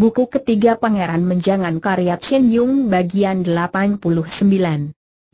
Buku ketiga Pangeran Menjangan karya Chen Yung bagian 89.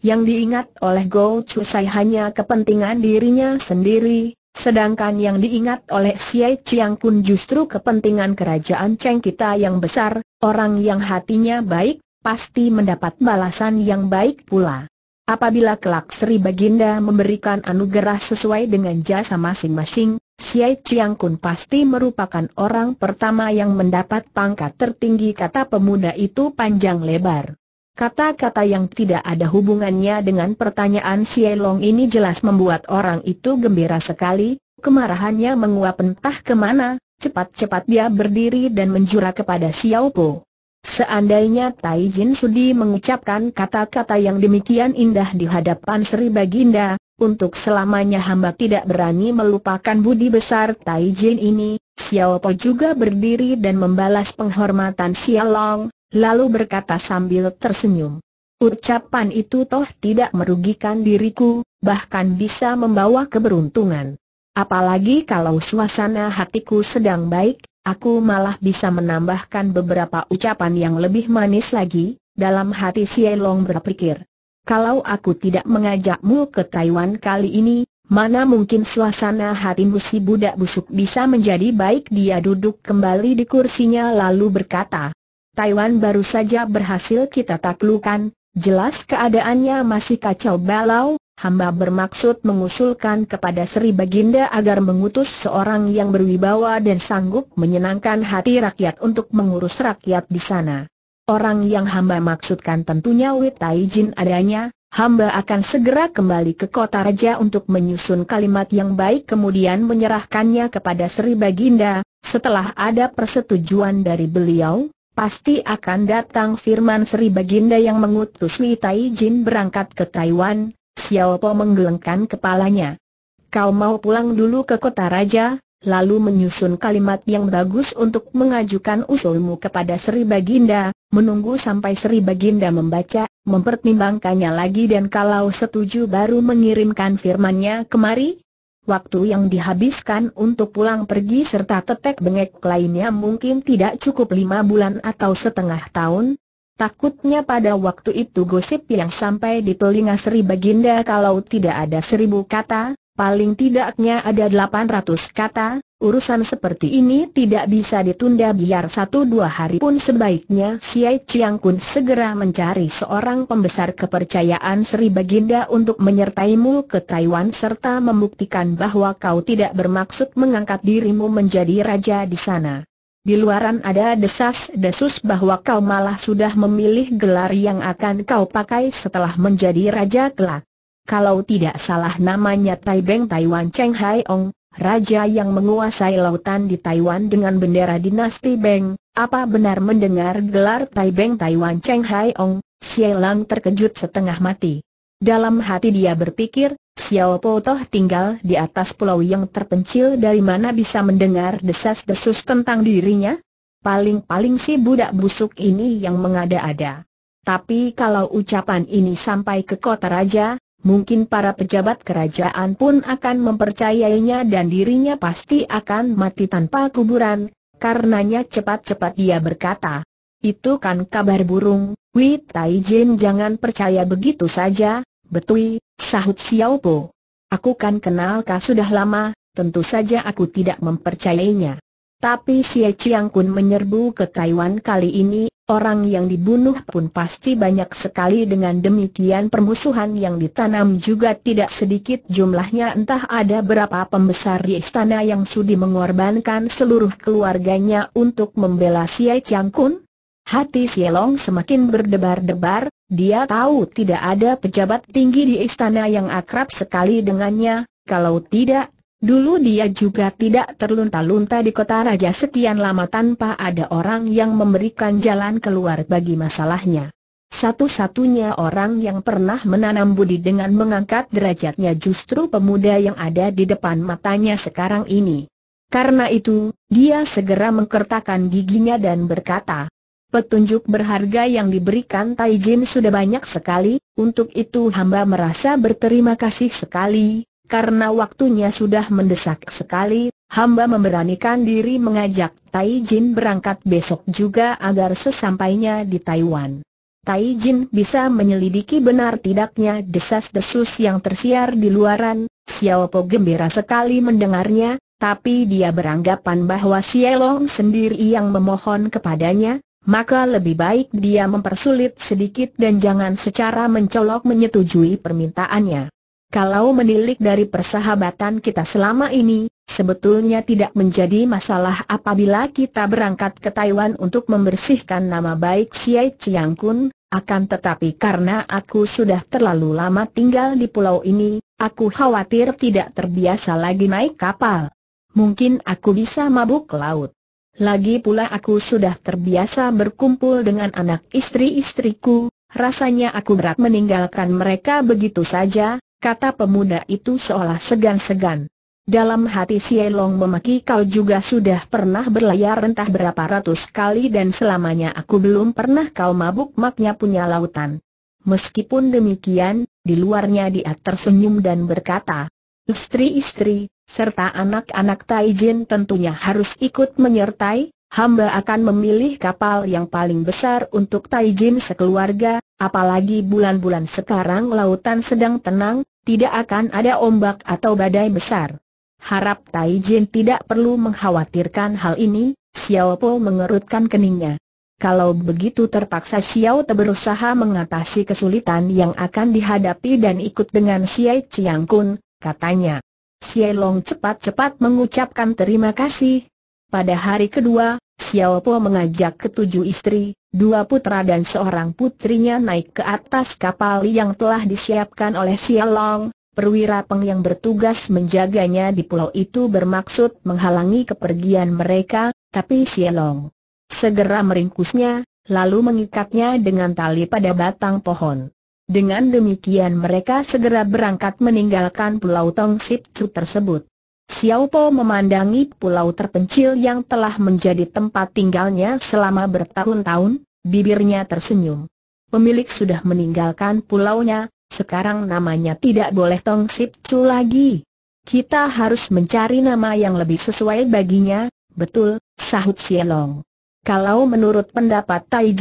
Yang diingat oleh Go Sai hanya kepentingan dirinya sendiri, sedangkan yang diingat oleh Xie Chiang Kun justru kepentingan kerajaan Cheng kita yang besar, orang yang hatinya baik, pasti mendapat balasan yang baik pula. Apabila kelak Sri Baginda memberikan anugerah sesuai dengan jasa masing-masing, Chiai Chiang Kun pasti merupakan orang pertama yang mendapat pangkat tertinggi kata pemuda itu panjang lebar. Kata-kata yang tidak ada hubungannya dengan pertanyaan Sia Long ini jelas membuat orang itu gembira sekali, kemarahannya menguap entah kemana, cepat-cepat dia berdiri dan menjura kepada Xiao Po. Seandainya Tai Jin Sudi mengucapkan kata-kata yang demikian indah di hadapan Sri Baginda, untuk selamanya hamba tidak berani melupakan budi besar Tai Jin ini, Xiao Po juga berdiri dan membalas penghormatan Xiao Long, lalu berkata sambil tersenyum. Ucapan itu toh tidak merugikan diriku, bahkan bisa membawa keberuntungan. Apalagi kalau suasana hatiku sedang baik, aku malah bisa menambahkan beberapa ucapan yang lebih manis lagi, dalam hati Xiao Long berpikir. Kalau aku tidak mengajakmu ke Taiwan kali ini, mana mungkin suasana hatimu si budak busuk bisa menjadi baik dia duduk kembali di kursinya lalu berkata. Taiwan baru saja berhasil kita taklukan, jelas keadaannya masih kacau balau, hamba bermaksud mengusulkan kepada Sri Baginda agar mengutus seorang yang berwibawa dan sanggup menyenangkan hati rakyat untuk mengurus rakyat di sana. Orang yang hamba maksudkan tentunya Witai Jin adanya, hamba akan segera kembali ke kota raja untuk menyusun kalimat yang baik kemudian menyerahkannya kepada Sri Baginda, setelah ada persetujuan dari beliau, pasti akan datang firman Sri Baginda yang mengutus Witai Jin berangkat ke Taiwan, Xiao Po menggelengkan kepalanya. Kau mau pulang dulu ke kota raja, lalu menyusun kalimat yang bagus untuk mengajukan usulmu kepada Sri Baginda, menunggu sampai Sri Baginda membaca, mempertimbangkannya lagi dan kalau setuju baru mengirimkan firmannya kemari. Waktu yang dihabiskan untuk pulang pergi serta tetek bengek lainnya mungkin tidak cukup lima bulan atau setengah tahun, Takutnya pada waktu itu gosip yang sampai di telinga Sri Baginda kalau tidak ada seribu kata, Paling tidaknya ada 800 kata, urusan seperti ini tidak bisa ditunda biar satu dua hari pun sebaiknya Siai Chiang Kun segera mencari seorang pembesar kepercayaan Sri Baginda untuk menyertaimu ke Taiwan serta membuktikan bahwa kau tidak bermaksud mengangkat dirimu menjadi raja di sana. Di luaran ada desas-desus bahwa kau malah sudah memilih gelar yang akan kau pakai setelah menjadi raja kelak kalau tidak salah namanya Tai Beng Taiwan Cheng Hai Ong, raja yang menguasai lautan di Taiwan dengan bendera dinasti Beng, apa benar mendengar gelar Tai Beng Taiwan Cheng Hai Ong, Xie Lang terkejut setengah mati. Dalam hati dia berpikir, Xiao Po Toh tinggal di atas pulau yang terpencil dari mana bisa mendengar desas-desus tentang dirinya? Paling-paling si budak busuk ini yang mengada-ada. Tapi kalau ucapan ini sampai ke kota raja, mungkin para pejabat kerajaan pun akan mempercayainya dan dirinya pasti akan mati tanpa kuburan, karenanya cepat-cepat dia berkata. Itu kan kabar burung, Wei Taijin, jangan percaya begitu saja, betui, sahut Xiao Po. Aku kan kenal kau sudah lama, tentu saja aku tidak mempercayainya. Tapi Xie Chiang Kun menyerbu ke Taiwan kali ini, Orang yang dibunuh pun pasti banyak sekali dengan demikian permusuhan yang ditanam juga tidak sedikit jumlahnya entah ada berapa pembesar di istana yang sudi mengorbankan seluruh keluarganya untuk membela Siai Chiang Kun. Hati Sielong semakin berdebar-debar, dia tahu tidak ada pejabat tinggi di istana yang akrab sekali dengannya, kalau tidak Dulu dia juga tidak terlunta-lunta di kota raja sekian lama tanpa ada orang yang memberikan jalan keluar bagi masalahnya. Satu-satunya orang yang pernah menanam budi dengan mengangkat derajatnya justru pemuda yang ada di depan matanya sekarang ini. Karena itu, dia segera mengkertakan giginya dan berkata, Petunjuk berharga yang diberikan Taijin sudah banyak sekali, untuk itu hamba merasa berterima kasih sekali, karena waktunya sudah mendesak sekali, hamba memberanikan diri mengajak Tai Jin berangkat besok juga agar sesampainya di Taiwan. Tai Jin bisa menyelidiki benar tidaknya desas-desus yang tersiar di luaran, Xiao Po gembira sekali mendengarnya, tapi dia beranggapan bahwa Long sendiri yang memohon kepadanya, maka lebih baik dia mempersulit sedikit dan jangan secara mencolok menyetujui permintaannya. Kalau menilik dari persahabatan kita selama ini, sebetulnya tidak menjadi masalah apabila kita berangkat ke Taiwan untuk membersihkan nama baik Siai Chiang Kun, akan tetapi karena aku sudah terlalu lama tinggal di pulau ini, aku khawatir tidak terbiasa lagi naik kapal. Mungkin aku bisa mabuk laut. Lagi pula aku sudah terbiasa berkumpul dengan anak istri-istriku, rasanya aku berat meninggalkan mereka begitu saja, kata pemuda itu seolah segan-segan. Dalam hati Si Elong memaki kau juga sudah pernah berlayar entah berapa ratus kali dan selamanya aku belum pernah kau mabuk maknya punya lautan. Meskipun demikian, di luarnya dia tersenyum dan berkata, Istri-istri, serta anak-anak Taijin tentunya harus ikut menyertai, hamba akan memilih kapal yang paling besar untuk Taijin sekeluarga, apalagi bulan-bulan sekarang lautan sedang tenang, tidak akan ada ombak atau badai besar. Harap Taijin tidak perlu mengkhawatirkan hal ini, Xiao Po mengerutkan keningnya. Kalau begitu terpaksa Xiao Te berusaha mengatasi kesulitan yang akan dihadapi dan ikut dengan Xiai Chiang Kun, katanya. Xiai Long cepat-cepat mengucapkan terima kasih, pada hari kedua, Xiao Po mengajak ketujuh istri, dua putra dan seorang putrinya naik ke atas kapal yang telah disiapkan oleh Xiao Long. Perwira Peng yang bertugas menjaganya di pulau itu bermaksud menghalangi kepergian mereka, tapi Xiao Long segera meringkusnya, lalu mengikatnya dengan tali pada batang pohon. Dengan demikian mereka segera berangkat meninggalkan pulau Tong Sip Chu tersebut. Xiao Po memandangi pulau terpencil yang telah menjadi tempat tinggalnya selama bertahun-tahun, bibirnya tersenyum. Pemilik sudah meninggalkan pulaunya, sekarang namanya tidak boleh Tong Sip Chu lagi. Kita harus mencari nama yang lebih sesuai baginya, betul, sahut Sielong. Kalau menurut pendapat Tai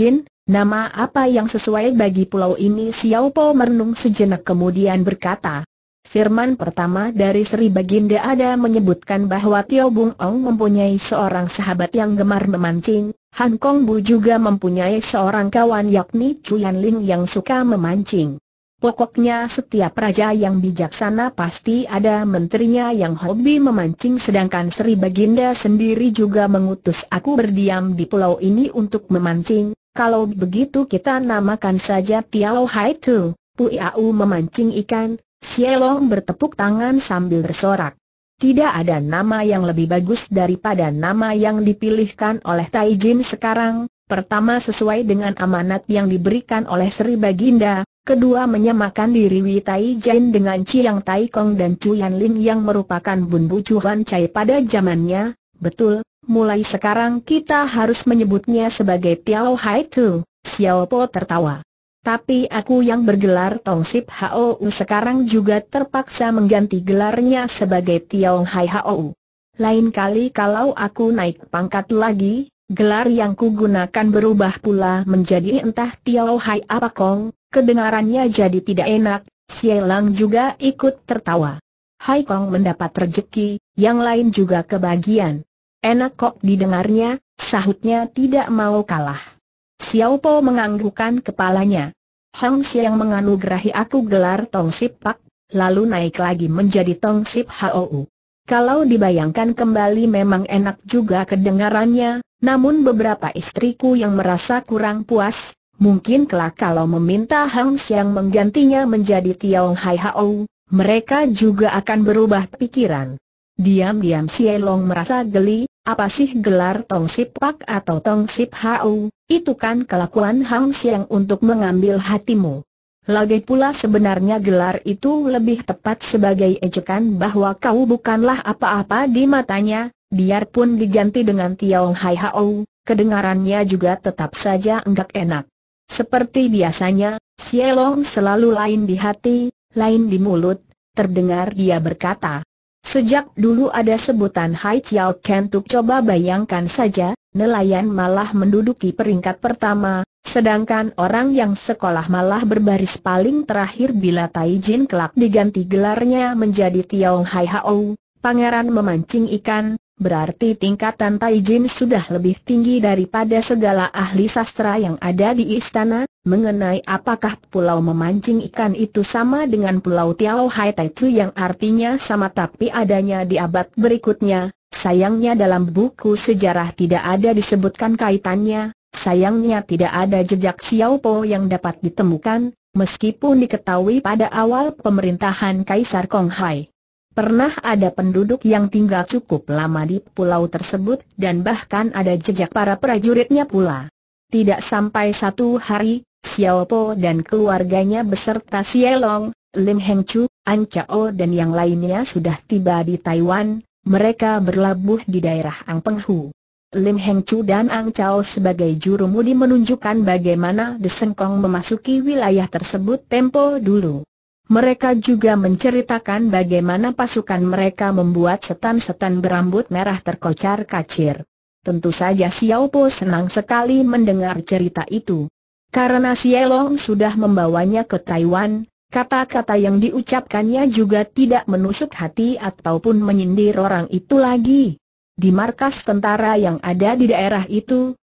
nama apa yang sesuai bagi pulau ini Xiao Po merenung sejenak kemudian berkata, Firman pertama dari Sri Baginda ada menyebutkan bahwa Tio Bung Ong mempunyai seorang sahabat yang gemar memancing, Han Kong Bu juga mempunyai seorang kawan yakni Chu Yan Ling yang suka memancing. Pokoknya setiap raja yang bijaksana pasti ada menterinya yang hobi memancing sedangkan Sri Baginda sendiri juga mengutus aku berdiam di pulau ini untuk memancing, kalau begitu kita namakan saja Tiao Hai Tu, Pui Iau memancing ikan, Xielong bertepuk tangan sambil bersorak. Tidak ada nama yang lebih bagus daripada nama yang dipilihkan oleh Tai Jin sekarang, pertama sesuai dengan amanat yang diberikan oleh Sri Baginda, kedua menyamakan diri Wei Tai Jin dengan Chiang Tai Kong dan Yan Ling yang merupakan Bun Chuan Chai pada zamannya, betul, mulai sekarang kita harus menyebutnya sebagai Tiao Hai Tu, Xiao Po tertawa. Tapi aku yang bergelar Tongsip Hou sekarang juga terpaksa mengganti gelarnya sebagai Tiong Hai Hou. Lain kali kalau aku naik pangkat lagi, gelar yang kugunakan berubah pula menjadi entah Tiong Hai apa Kong, kedengarannya jadi tidak enak, Sielang juga ikut tertawa. Hai Kong mendapat rejeki, yang lain juga kebagian. Enak kok didengarnya, sahutnya tidak mau kalah. Xiao Po menganggukkan kepalanya. Hang Xiang menganugerahi aku gelar Tong Sip Pak, lalu naik lagi menjadi Tong Sip Hou. Kalau dibayangkan kembali memang enak juga kedengarannya, namun beberapa istriku yang merasa kurang puas, mungkin kelak kalau meminta Hang Xiang menggantinya menjadi Tiong Hai Hou, mereka juga akan berubah pikiran. Diam-diam Sielong merasa geli, apa sih gelar Tong Sip Pak atau Tong Sip Hau, itu kan kelakuan Hang Siang untuk mengambil hatimu. Lagi pula sebenarnya gelar itu lebih tepat sebagai ejekan bahwa kau bukanlah apa-apa di matanya, biarpun diganti dengan Tiong Hai Hau, kedengarannya juga tetap saja enggak enak. Seperti biasanya, Sielong selalu lain di hati, lain di mulut, terdengar dia berkata, Sejak dulu ada sebutan Hai Chiao Ken Tuk coba bayangkan saja, nelayan malah menduduki peringkat pertama, sedangkan orang yang sekolah malah berbaris paling terakhir bila Tai Jin kelak diganti gelarnya menjadi Tiong Hai Hao, pangeran memancing ikan, berarti tingkatan Taijin sudah lebih tinggi daripada segala ahli sastra yang ada di istana, mengenai apakah pulau memancing ikan itu sama dengan pulau Tiao Hai Taitu yang artinya sama tapi adanya di abad berikutnya, sayangnya dalam buku sejarah tidak ada disebutkan kaitannya, sayangnya tidak ada jejak Xiao Po yang dapat ditemukan, meskipun diketahui pada awal pemerintahan Kaisar Konghai. Pernah ada penduduk yang tinggal cukup lama di pulau tersebut dan bahkan ada jejak para prajuritnya pula. Tidak sampai satu hari, Xiao Po dan keluarganya beserta Xielong, Lim Heng Chu, An Chao dan yang lainnya sudah tiba di Taiwan, mereka berlabuh di daerah Ang Penghu. Lim Heng Chu dan Ang Chao sebagai juru mudi menunjukkan bagaimana Desengkong memasuki wilayah tersebut tempo dulu. Mereka juga menceritakan bagaimana pasukan mereka membuat setan-setan berambut merah terkocar-kacir. Tentu saja Xiao Po senang sekali mendengar cerita itu. Karena Long sudah membawanya ke Taiwan, kata-kata yang diucapkannya juga tidak menusuk hati ataupun menyindir orang itu lagi. Di markas tentara yang ada di daerah itu,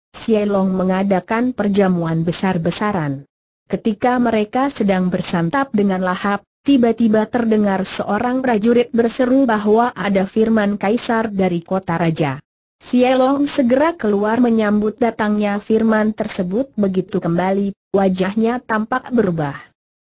Long mengadakan perjamuan besar-besaran. Ketika mereka sedang bersantap dengan lahap, tiba-tiba terdengar seorang prajurit berseru bahwa ada firman kaisar dari kota raja. Sielong segera keluar menyambut datangnya firman tersebut begitu kembali, wajahnya tampak berubah.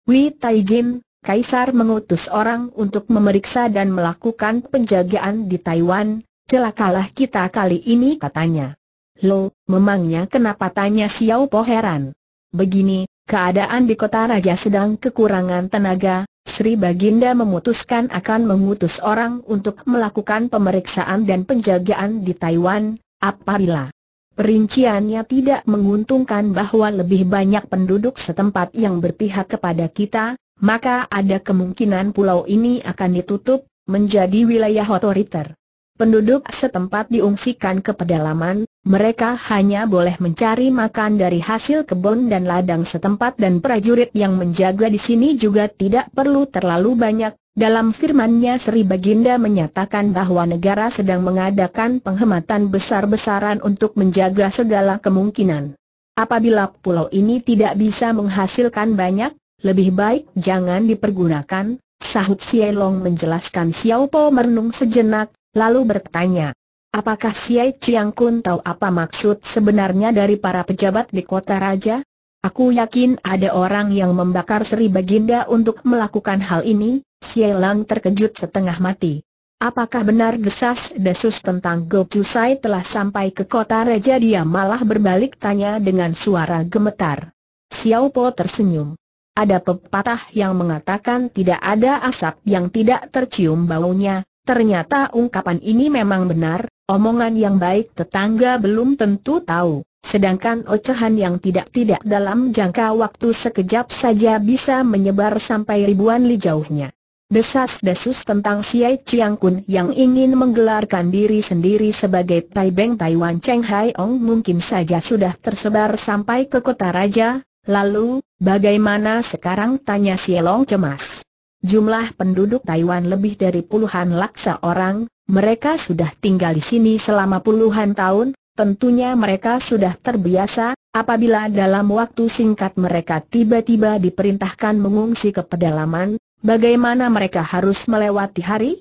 Wei Taijin, kaisar mengutus orang untuk memeriksa dan melakukan penjagaan di Taiwan, celakalah kita kali ini katanya. Lo, memangnya kenapa tanya Xiao Po heran? Begini, Keadaan di kota raja sedang kekurangan tenaga, Sri Baginda memutuskan akan mengutus orang untuk melakukan pemeriksaan dan penjagaan di Taiwan, apabila perinciannya tidak menguntungkan bahwa lebih banyak penduduk setempat yang berpihak kepada kita, maka ada kemungkinan pulau ini akan ditutup, menjadi wilayah otoriter. Penduduk setempat diungsikan ke pedalaman, mereka hanya boleh mencari makan dari hasil kebun dan ladang setempat dan prajurit yang menjaga di sini juga tidak perlu terlalu banyak. Dalam firmannya Sri Baginda menyatakan bahwa negara sedang mengadakan penghematan besar-besaran untuk menjaga segala kemungkinan. Apabila pulau ini tidak bisa menghasilkan banyak, lebih baik jangan dipergunakan, sahut Sielong menjelaskan Xiao Po merenung sejenak, lalu bertanya, Apakah Siai Chiang Kun tahu apa maksud sebenarnya dari para pejabat di kota raja? Aku yakin ada orang yang membakar Sri Baginda untuk melakukan hal ini, Siai Lang terkejut setengah mati. Apakah benar desas desus tentang Gokyu Sai telah sampai ke kota raja dia malah berbalik tanya dengan suara gemetar. Xiao Po tersenyum. Ada pepatah yang mengatakan tidak ada asap yang tidak tercium baunya, ternyata ungkapan ini memang benar, Omongan yang baik tetangga belum tentu tahu, sedangkan ocehan yang tidak-tidak dalam jangka waktu sekejap saja bisa menyebar sampai ribuan li jauhnya. Desas-desus tentang Siai Chiang Kun yang ingin menggelarkan diri sendiri sebagai Tai Beng Taiwan Cheng Hai Ong mungkin saja sudah tersebar sampai ke kota raja, lalu, bagaimana sekarang tanya Si Long cemas. Jumlah penduduk Taiwan lebih dari puluhan laksa orang, mereka sudah tinggal di sini selama puluhan tahun, tentunya mereka sudah terbiasa, apabila dalam waktu singkat mereka tiba-tiba diperintahkan mengungsi ke pedalaman, bagaimana mereka harus melewati hari?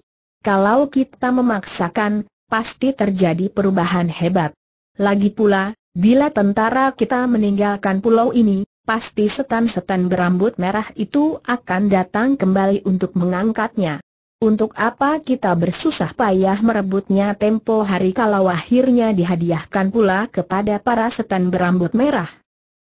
Kalau kita memaksakan, pasti terjadi perubahan hebat. Lagi pula, bila tentara kita meninggalkan pulau ini, pasti setan-setan berambut merah itu akan datang kembali untuk mengangkatnya. Untuk apa kita bersusah payah merebutnya tempo hari kalau akhirnya dihadiahkan pula kepada para setan berambut merah?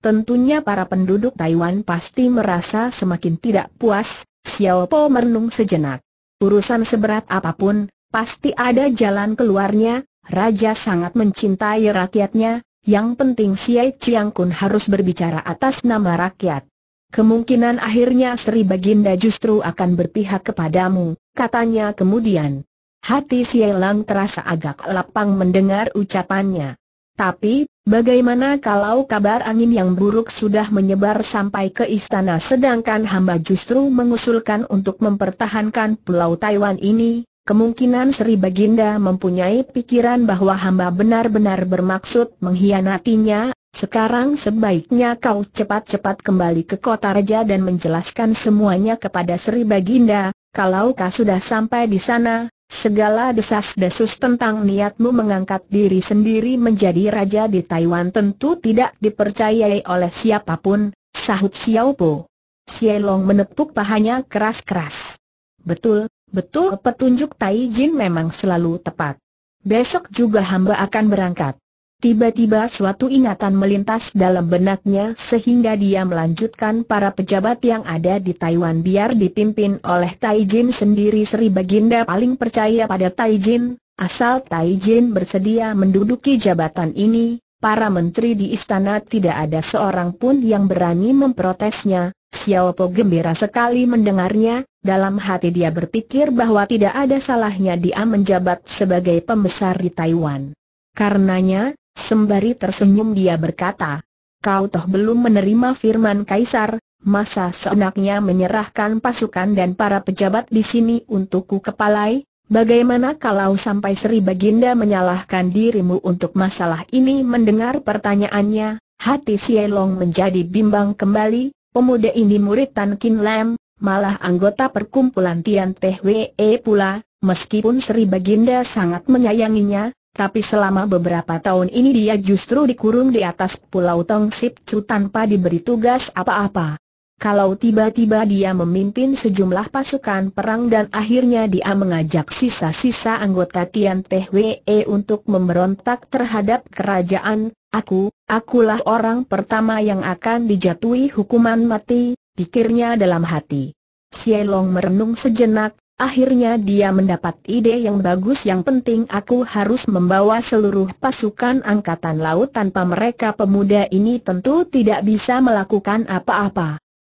Tentunya para penduduk Taiwan pasti merasa semakin tidak puas, Xiao Po merenung sejenak. Urusan seberat apapun, pasti ada jalan keluarnya, Raja sangat mencintai rakyatnya, yang penting Siai Chiang Kun harus berbicara atas nama rakyat. Kemungkinan akhirnya Sri Baginda justru akan berpihak kepadamu, katanya kemudian. Hati Sielang terasa agak lapang mendengar ucapannya. Tapi, bagaimana kalau kabar angin yang buruk sudah menyebar sampai ke istana sedangkan hamba justru mengusulkan untuk mempertahankan pulau Taiwan ini? Kemungkinan Sri Baginda mempunyai pikiran bahwa hamba benar-benar bermaksud mengkhianatinya, sekarang sebaiknya kau cepat-cepat kembali ke kota raja dan menjelaskan semuanya kepada Sri Baginda, kalau kau sudah sampai di sana, Segala desas-desus tentang niatmu mengangkat diri sendiri menjadi raja di Taiwan tentu tidak dipercayai oleh siapapun, sahut Xiao Po. Xie Long menepuk pahanya keras-keras. Betul, betul petunjuk Tai Jin memang selalu tepat. Besok juga hamba akan berangkat. Tiba-tiba suatu ingatan melintas dalam benaknya sehingga dia melanjutkan para pejabat yang ada di Taiwan biar dipimpin oleh Tai Jin sendiri Sri Baginda paling percaya pada Tai Jin, asal Tai Jin bersedia menduduki jabatan ini, para menteri di istana tidak ada seorang pun yang berani memprotesnya, Xiao Po gembira sekali mendengarnya, dalam hati dia berpikir bahwa tidak ada salahnya dia menjabat sebagai pembesar di Taiwan. Karenanya, sembari tersenyum dia berkata, Kau toh belum menerima firman Kaisar, masa seenaknya menyerahkan pasukan dan para pejabat di sini untukku kepalai? Bagaimana kalau sampai Sri Baginda menyalahkan dirimu untuk masalah ini mendengar pertanyaannya, hati Sielong menjadi bimbang kembali, pemuda ini murid Tan Kin Lam, malah anggota perkumpulan Tian Teh Wee pula, meskipun Sri Baginda sangat menyayanginya, tapi selama beberapa tahun ini dia justru dikurung di atas pulau Tong Sip Chu tanpa diberi tugas apa-apa kalau tiba-tiba dia memimpin sejumlah pasukan perang dan akhirnya dia mengajak sisa-sisa anggota Tian Teh Wee untuk memberontak terhadap kerajaan, aku, akulah orang pertama yang akan dijatuhi hukuman mati, pikirnya dalam hati. Sielong merenung sejenak, akhirnya dia mendapat ide yang bagus yang penting aku harus membawa seluruh pasukan angkatan laut tanpa mereka pemuda ini tentu tidak bisa melakukan apa-apa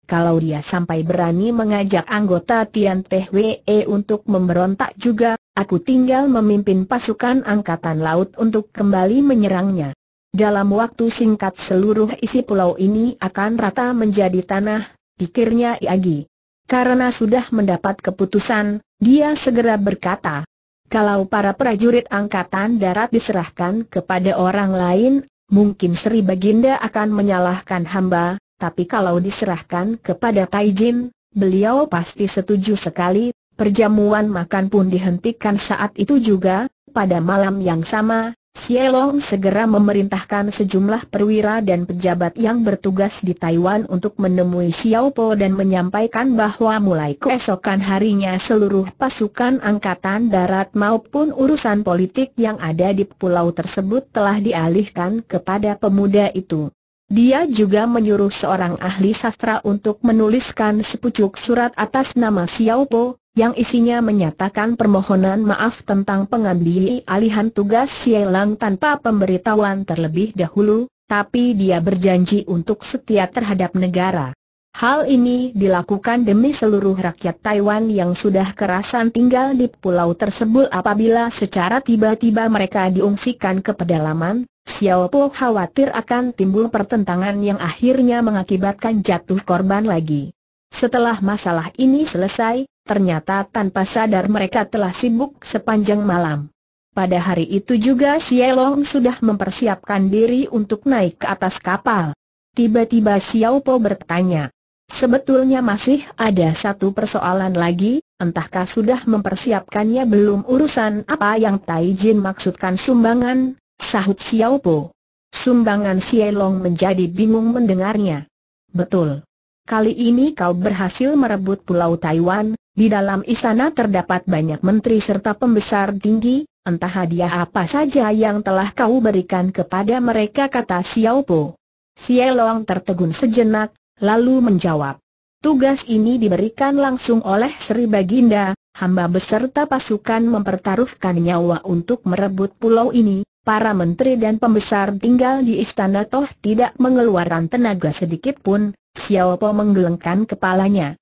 kalau dia sampai berani mengajak anggota Tian Teh Wee untuk memberontak juga, aku tinggal memimpin pasukan angkatan laut untuk kembali menyerangnya. Dalam waktu singkat seluruh isi pulau ini akan rata menjadi tanah, pikirnya Iagi. Karena sudah mendapat keputusan, dia segera berkata, kalau para prajurit angkatan darat diserahkan kepada orang lain, mungkin Sri Baginda akan menyalahkan hamba, tapi kalau diserahkan kepada Taijin, beliau pasti setuju sekali, perjamuan makan pun dihentikan saat itu juga, pada malam yang sama, Sielong segera memerintahkan sejumlah perwira dan pejabat yang bertugas di Taiwan untuk menemui Xiao Po dan menyampaikan bahwa mulai keesokan harinya seluruh pasukan angkatan darat maupun urusan politik yang ada di pulau tersebut telah dialihkan kepada pemuda itu. Dia juga menyuruh seorang ahli sastra untuk menuliskan sepucuk surat atas nama Xiao Po, yang isinya menyatakan permohonan maaf tentang pengambil alihan tugas Sielang tanpa pemberitahuan terlebih dahulu, tapi dia berjanji untuk setia terhadap negara. Hal ini dilakukan demi seluruh rakyat Taiwan yang sudah kerasan tinggal di pulau tersebut apabila secara tiba-tiba mereka diungsikan ke pedalaman, Xiao Po khawatir akan timbul pertentangan yang akhirnya mengakibatkan jatuh korban lagi. Setelah masalah ini selesai, ternyata tanpa sadar mereka telah sibuk sepanjang malam. Pada hari itu juga Long sudah mempersiapkan diri untuk naik ke atas kapal. Tiba-tiba Xiao Po bertanya, Sebetulnya masih ada satu persoalan lagi, entahkah sudah mempersiapkannya belum urusan apa yang Tai Jin maksudkan sumbangan, Sahut Xiao Po. Sumbangan Sielong menjadi bingung mendengarnya. Betul. Kali ini kau berhasil merebut Pulau Taiwan, di dalam istana terdapat banyak menteri serta pembesar tinggi, entah hadiah apa saja yang telah kau berikan kepada mereka kata Xiao Po. Sielong tertegun sejenak, lalu menjawab. Tugas ini diberikan langsung oleh Sri Baginda, hamba beserta pasukan mempertaruhkan nyawa untuk merebut pulau ini, para menteri dan pembesar tinggal di istana toh tidak mengeluarkan tenaga sedikit pun, Xiao Po menggelengkan kepalanya.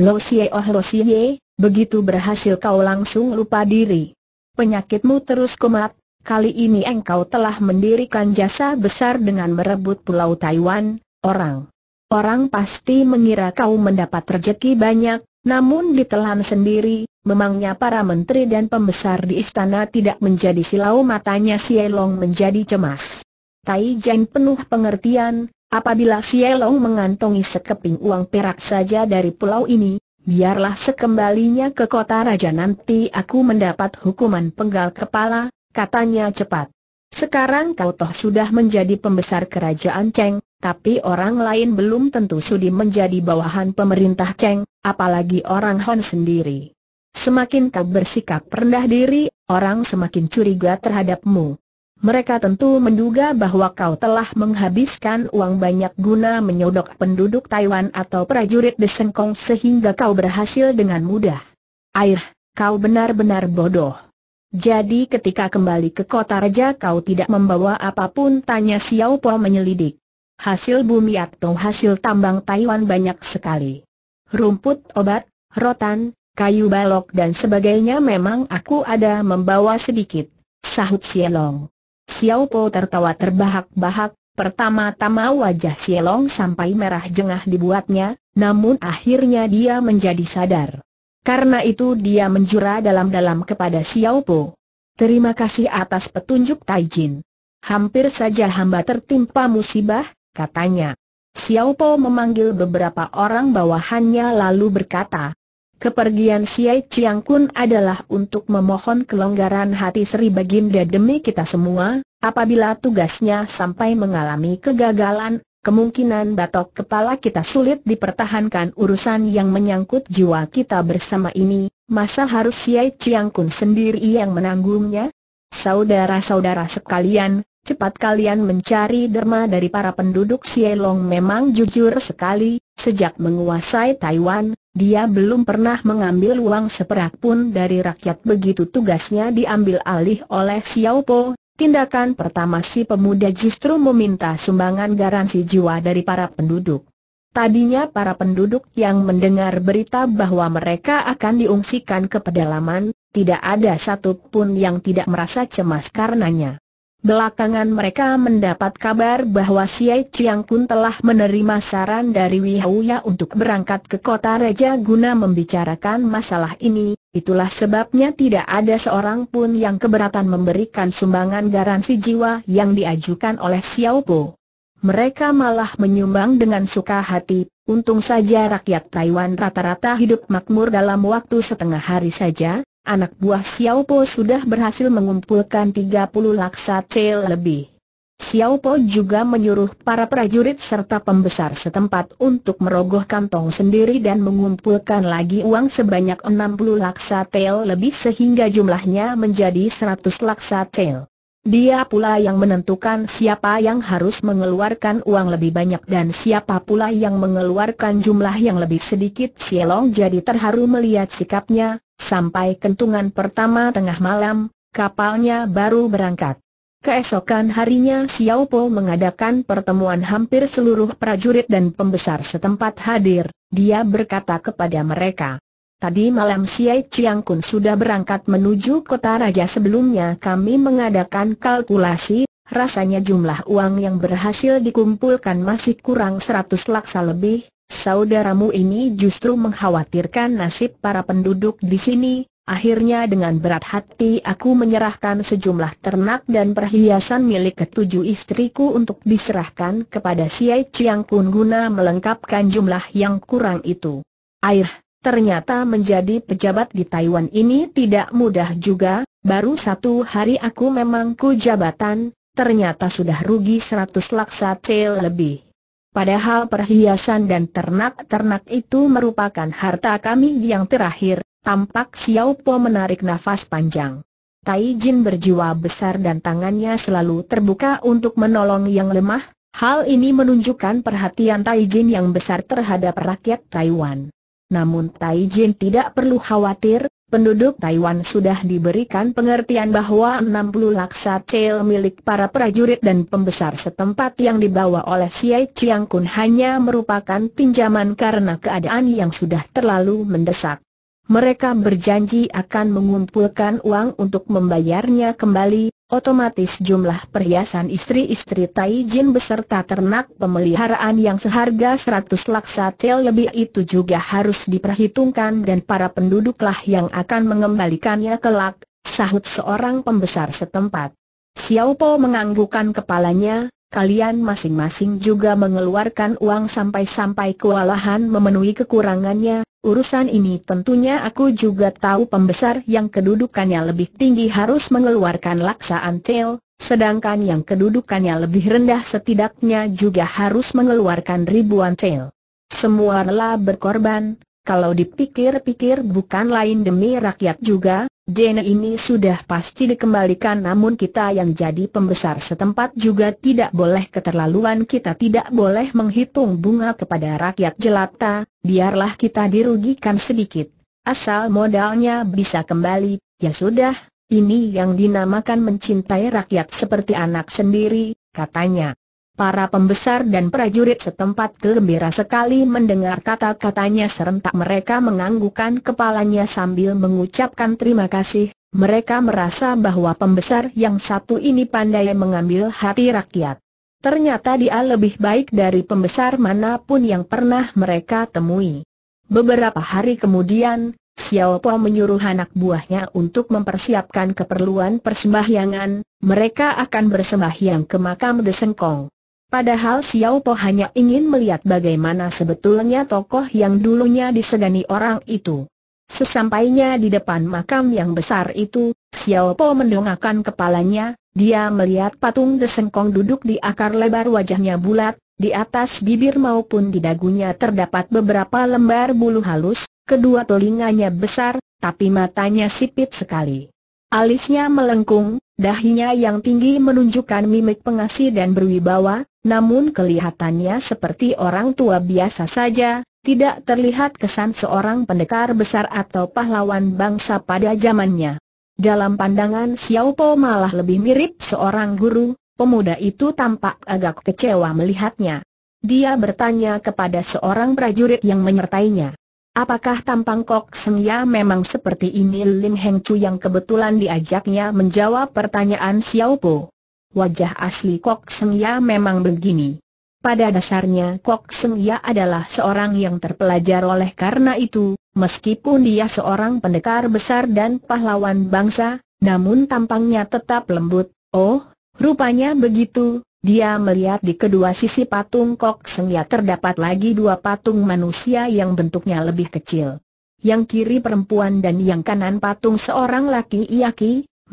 Lo Xie oh Lo Xie, begitu berhasil kau langsung lupa diri. Penyakitmu terus kumat, kali ini engkau telah mendirikan jasa besar dengan merebut pulau Taiwan, orang. Orang pasti mengira kau mendapat rejeki banyak, namun ditelan sendiri, Memangnya para menteri dan pembesar di istana tidak menjadi silau matanya Sielong menjadi cemas. Tai Jen penuh pengertian, apabila Sielong mengantongi sekeping uang perak saja dari pulau ini, biarlah sekembalinya ke kota raja nanti aku mendapat hukuman penggal kepala, katanya cepat. Sekarang kau toh sudah menjadi pembesar kerajaan Cheng, tapi orang lain belum tentu sudi menjadi bawahan pemerintah Cheng, apalagi orang Hon sendiri. Semakin kau bersikap rendah diri, orang semakin curiga terhadapmu. Mereka tentu menduga bahwa kau telah menghabiskan uang banyak guna menyodok penduduk Taiwan atau prajurit Desengkong sehingga kau berhasil dengan mudah. Air, kau benar-benar bodoh. Jadi ketika kembali ke kota raja kau tidak membawa apapun tanya Xiao Po menyelidik. Hasil bumi atau hasil tambang Taiwan banyak sekali. Rumput obat, rotan, kayu balok dan sebagainya memang aku ada membawa sedikit, sahut Sielong. Xiao Po tertawa terbahak-bahak, pertama-tama wajah Sielong sampai merah jengah dibuatnya, namun akhirnya dia menjadi sadar. Karena itu dia menjura dalam-dalam kepada Xiao Po. Terima kasih atas petunjuk Taijin. Hampir saja hamba tertimpa musibah, katanya. Xiao Po memanggil beberapa orang bawahannya lalu berkata, Kepergian Siai Chiang Kun adalah untuk memohon kelonggaran hati Sri Baginda demi kita semua, apabila tugasnya sampai mengalami kegagalan, kemungkinan batok kepala kita sulit dipertahankan urusan yang menyangkut jiwa kita bersama ini, masa harus Siai Chiang Kun sendiri yang menanggungnya? Saudara-saudara sekalian, cepat kalian mencari derma dari para penduduk Sielong memang jujur sekali, sejak menguasai Taiwan, dia belum pernah mengambil uang seperak pun dari rakyat begitu tugasnya diambil alih oleh Xiao Po. Tindakan pertama si pemuda justru meminta sumbangan garansi jiwa dari para penduduk. Tadinya para penduduk yang mendengar berita bahwa mereka akan diungsikan ke pedalaman, tidak ada satu pun yang tidak merasa cemas karenanya. Belakangan mereka mendapat kabar bahwa Siai Chiang Kun telah menerima saran dari Wihauya untuk berangkat ke kota Raja guna membicarakan masalah ini, itulah sebabnya tidak ada seorang pun yang keberatan memberikan sumbangan garansi jiwa yang diajukan oleh Xiao Po. Mereka malah menyumbang dengan suka hati, untung saja rakyat Taiwan rata-rata hidup makmur dalam waktu setengah hari saja, anak buah Xiao Po sudah berhasil mengumpulkan 30 laksa cel lebih. Xiao Po juga menyuruh para prajurit serta pembesar setempat untuk merogoh kantong sendiri dan mengumpulkan lagi uang sebanyak 60 laksa tel lebih sehingga jumlahnya menjadi 100 laksa tel. Dia pula yang menentukan siapa yang harus mengeluarkan uang lebih banyak dan siapa pula yang mengeluarkan jumlah yang lebih sedikit Sielong jadi terharu melihat sikapnya, sampai kentungan pertama tengah malam, kapalnya baru berangkat. Keesokan harinya Xiao Po mengadakan pertemuan hampir seluruh prajurit dan pembesar setempat hadir, dia berkata kepada mereka, Tadi malam Siai Chiang Kun sudah berangkat menuju kota raja sebelumnya kami mengadakan kalkulasi, rasanya jumlah uang yang berhasil dikumpulkan masih kurang 100 laksa lebih, saudaramu ini justru mengkhawatirkan nasib para penduduk di sini, akhirnya dengan berat hati aku menyerahkan sejumlah ternak dan perhiasan milik ketujuh istriku untuk diserahkan kepada Siai Chiang Kun guna melengkapkan jumlah yang kurang itu. Air Ternyata menjadi pejabat di Taiwan ini tidak mudah juga, baru satu hari aku memang ku jabatan, ternyata sudah rugi 100 laksa cel lebih. Padahal perhiasan dan ternak-ternak itu merupakan harta kami yang terakhir, tampak Xiao Po menarik nafas panjang. Tai Jin berjiwa besar dan tangannya selalu terbuka untuk menolong yang lemah, hal ini menunjukkan perhatian Tai Jin yang besar terhadap rakyat Taiwan. Namun Tai Jin tidak perlu khawatir, penduduk Taiwan sudah diberikan pengertian bahwa 60 laksa cel milik para prajurit dan pembesar setempat yang dibawa oleh Siai Chiang Kun hanya merupakan pinjaman karena keadaan yang sudah terlalu mendesak. Mereka berjanji akan mengumpulkan uang untuk membayarnya kembali, Otomatis jumlah perhiasan istri-istri Taijin beserta ternak pemeliharaan yang seharga 100 laksa tel lebih itu juga harus diperhitungkan dan para penduduklah yang akan mengembalikannya kelak, sahut seorang pembesar setempat. Xiao Po menganggukkan kepalanya, kalian masing-masing juga mengeluarkan uang sampai-sampai kewalahan memenuhi kekurangannya, Urusan ini tentunya aku juga tahu pembesar yang kedudukannya lebih tinggi harus mengeluarkan laksaan tail, sedangkan yang kedudukannya lebih rendah setidaknya juga harus mengeluarkan ribuan tel. Semua rela berkorban, kalau dipikir-pikir bukan lain demi rakyat juga, Dene ini sudah pasti dikembalikan namun kita yang jadi pembesar setempat juga tidak boleh keterlaluan kita tidak boleh menghitung bunga kepada rakyat jelata, biarlah kita dirugikan sedikit. Asal modalnya bisa kembali, ya sudah, ini yang dinamakan mencintai rakyat seperti anak sendiri, katanya. Para pembesar dan prajurit setempat gembira sekali mendengar kata-katanya serentak mereka menganggukkan kepalanya sambil mengucapkan terima kasih. Mereka merasa bahwa pembesar yang satu ini pandai mengambil hati rakyat. Ternyata dia lebih baik dari pembesar manapun yang pernah mereka temui. Beberapa hari kemudian, Xiao Po menyuruh anak buahnya untuk mempersiapkan keperluan persembahyangan, mereka akan bersembahyang ke makam Desengkong. Padahal Xiao Po hanya ingin melihat bagaimana sebetulnya tokoh yang dulunya disegani orang itu. Sesampainya di depan makam yang besar itu, Xiao Po mendongakkan kepalanya, dia melihat patung desengkong duduk di akar lebar wajahnya bulat, di atas bibir maupun di dagunya terdapat beberapa lembar bulu halus, kedua telinganya besar, tapi matanya sipit sekali. Alisnya melengkung, dahinya yang tinggi menunjukkan mimik pengasih dan berwibawa, namun kelihatannya seperti orang tua biasa saja, tidak terlihat kesan seorang pendekar besar atau pahlawan bangsa pada zamannya. Dalam pandangan Xiao Po malah lebih mirip seorang guru, pemuda itu tampak agak kecewa melihatnya. Dia bertanya kepada seorang prajurit yang menyertainya. Apakah tampang Kok Semia ya memang seperti ini Lim Heng Chu yang kebetulan diajaknya menjawab pertanyaan Xiao Po. Wajah asli Kok Semia ya memang begini. Pada dasarnya Kok Semia ya adalah seorang yang terpelajar oleh karena itu, meskipun dia seorang pendekar besar dan pahlawan bangsa, namun tampangnya tetap lembut. Oh, rupanya begitu, dia melihat di kedua sisi patung Kok Sengya terdapat lagi dua patung manusia yang bentuknya lebih kecil. Yang kiri perempuan dan yang kanan patung seorang laki-laki, iya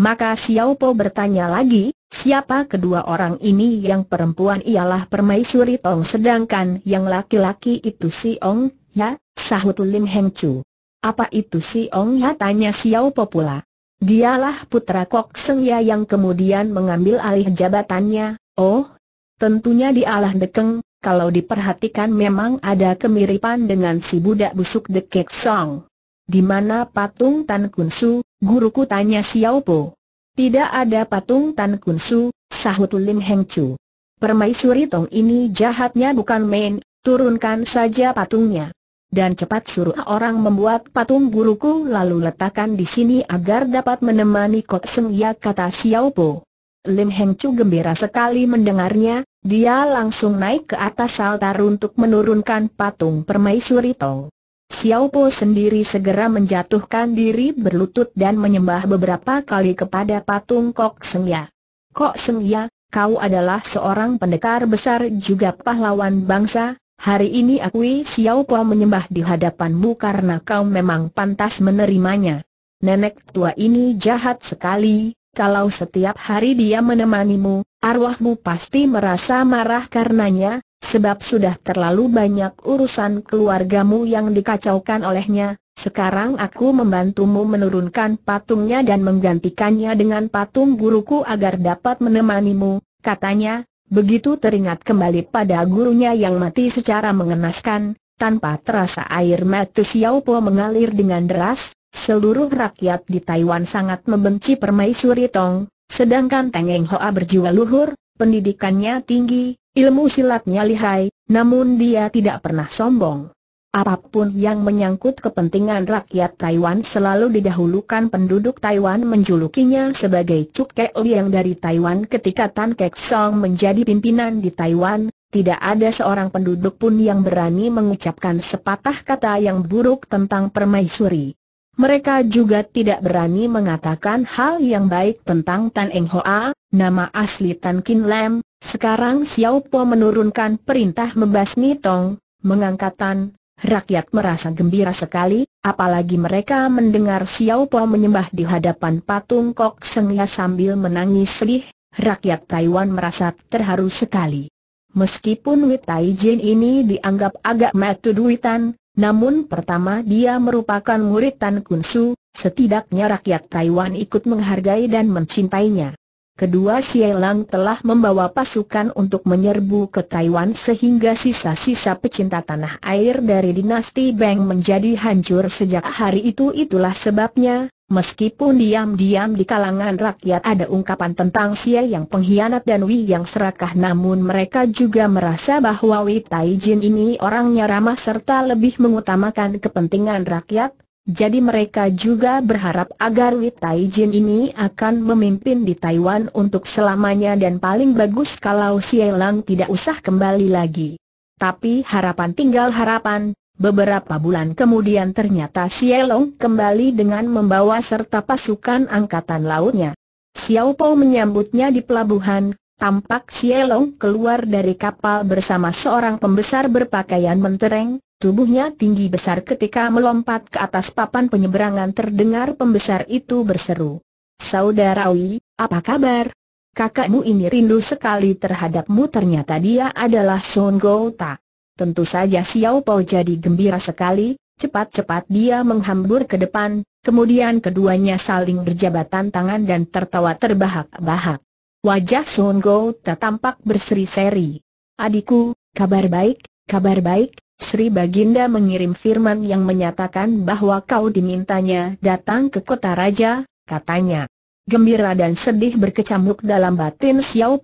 maka Xiao Po bertanya lagi, siapa kedua orang ini yang perempuan ialah permaisuri Tong sedangkan yang laki-laki itu si Ong, ya, sahut Lim Heng Chu. Apa itu si Ong ya tanya Xiao Po pula. Dialah putra Kok Seng ya yang kemudian mengambil alih jabatannya, Oh, tentunya dialah Dekeng, kalau diperhatikan memang ada kemiripan dengan si budak busuk Dekek Song. Di mana patung Tan Kunsu, guruku tanya Xiao Po. Tidak ada patung Tan Kunsu, sahut Lim Heng Chu. Permaisuri Tong ini jahatnya bukan main, turunkan saja patungnya. Dan cepat suruh orang membuat patung guruku lalu letakkan di sini agar dapat menemani Kok Seng Ya kata Xiao Po. Lim Heng Chu gembira sekali mendengarnya, dia langsung naik ke atas altar untuk menurunkan patung permaisuri Tong. Xiao Po sendiri segera menjatuhkan diri berlutut dan menyembah beberapa kali kepada patung Kok Sengya. Kok Sengya, kau adalah seorang pendekar besar juga pahlawan bangsa, hari ini akui Xiao Po menyembah di hadapanmu karena kau memang pantas menerimanya. Nenek tua ini jahat sekali, kalau setiap hari dia menemanimu, arwahmu pasti merasa marah karenanya, sebab sudah terlalu banyak urusan keluargamu yang dikacaukan olehnya, sekarang aku membantumu menurunkan patungnya dan menggantikannya dengan patung guruku agar dapat menemanimu, katanya, begitu teringat kembali pada gurunya yang mati secara mengenaskan, tanpa terasa air mata Xiao Po mengalir dengan deras, Seluruh rakyat di Taiwan sangat membenci permaisuri Tong, sedangkan Teng Eng Hoa berjiwa luhur, pendidikannya tinggi, ilmu silatnya lihai, namun dia tidak pernah sombong. Apapun yang menyangkut kepentingan rakyat Taiwan selalu didahulukan penduduk Taiwan menjulukinya sebagai Cuk Kek yang dari Taiwan ketika Tan Kek Song menjadi pimpinan di Taiwan, tidak ada seorang penduduk pun yang berani mengucapkan sepatah kata yang buruk tentang permaisuri. Mereka juga tidak berani mengatakan hal yang baik tentang Tan Eng Hoa, nama asli Tan Kin Lam. Sekarang Xiao Po menurunkan perintah membasmi Tong, mengangkatan, Rakyat merasa gembira sekali, apalagi mereka mendengar Xiao Po menyembah di hadapan patung Kok Seng ya sambil menangis sedih. Rakyat Taiwan merasa terharu sekali. Meskipun Wei Tai Jin ini dianggap agak metu duitan, namun pertama dia merupakan murid Tan Su, setidaknya rakyat Taiwan ikut menghargai dan mencintainya kedua Sielang telah membawa pasukan untuk menyerbu ke Taiwan sehingga sisa-sisa pecinta tanah air dari dinasti Beng menjadi hancur sejak hari itu itulah sebabnya, meskipun diam-diam di kalangan rakyat ada ungkapan tentang Xie yang pengkhianat dan Wei yang serakah namun mereka juga merasa bahwa Wei Taijin ini orangnya ramah serta lebih mengutamakan kepentingan rakyat, jadi mereka juga berharap agar Wei Tai Jin ini akan memimpin di Taiwan untuk selamanya dan paling bagus kalau Sielang tidak usah kembali lagi. Tapi harapan tinggal harapan, beberapa bulan kemudian ternyata Sielong kembali dengan membawa serta pasukan angkatan lautnya. Xiao Pao menyambutnya di pelabuhan, tampak Sielong keluar dari kapal bersama seorang pembesar berpakaian mentereng, Tubuhnya tinggi besar ketika melompat ke atas papan penyeberangan terdengar pembesar itu berseru. Saudara Wi, apa kabar? Kakakmu ini rindu sekali terhadapmu ternyata dia adalah Son Gouta. Tentu saja Xiao Pao jadi gembira sekali, cepat-cepat dia menghambur ke depan, kemudian keduanya saling berjabatan tangan dan tertawa terbahak-bahak. Wajah Son Gouta tampak berseri-seri. Adikku, kabar baik, kabar baik, Sri Baginda mengirim firman yang menyatakan bahwa kau dimintanya datang ke kota raja, katanya. Gembira dan sedih berkecamuk dalam batin Xiao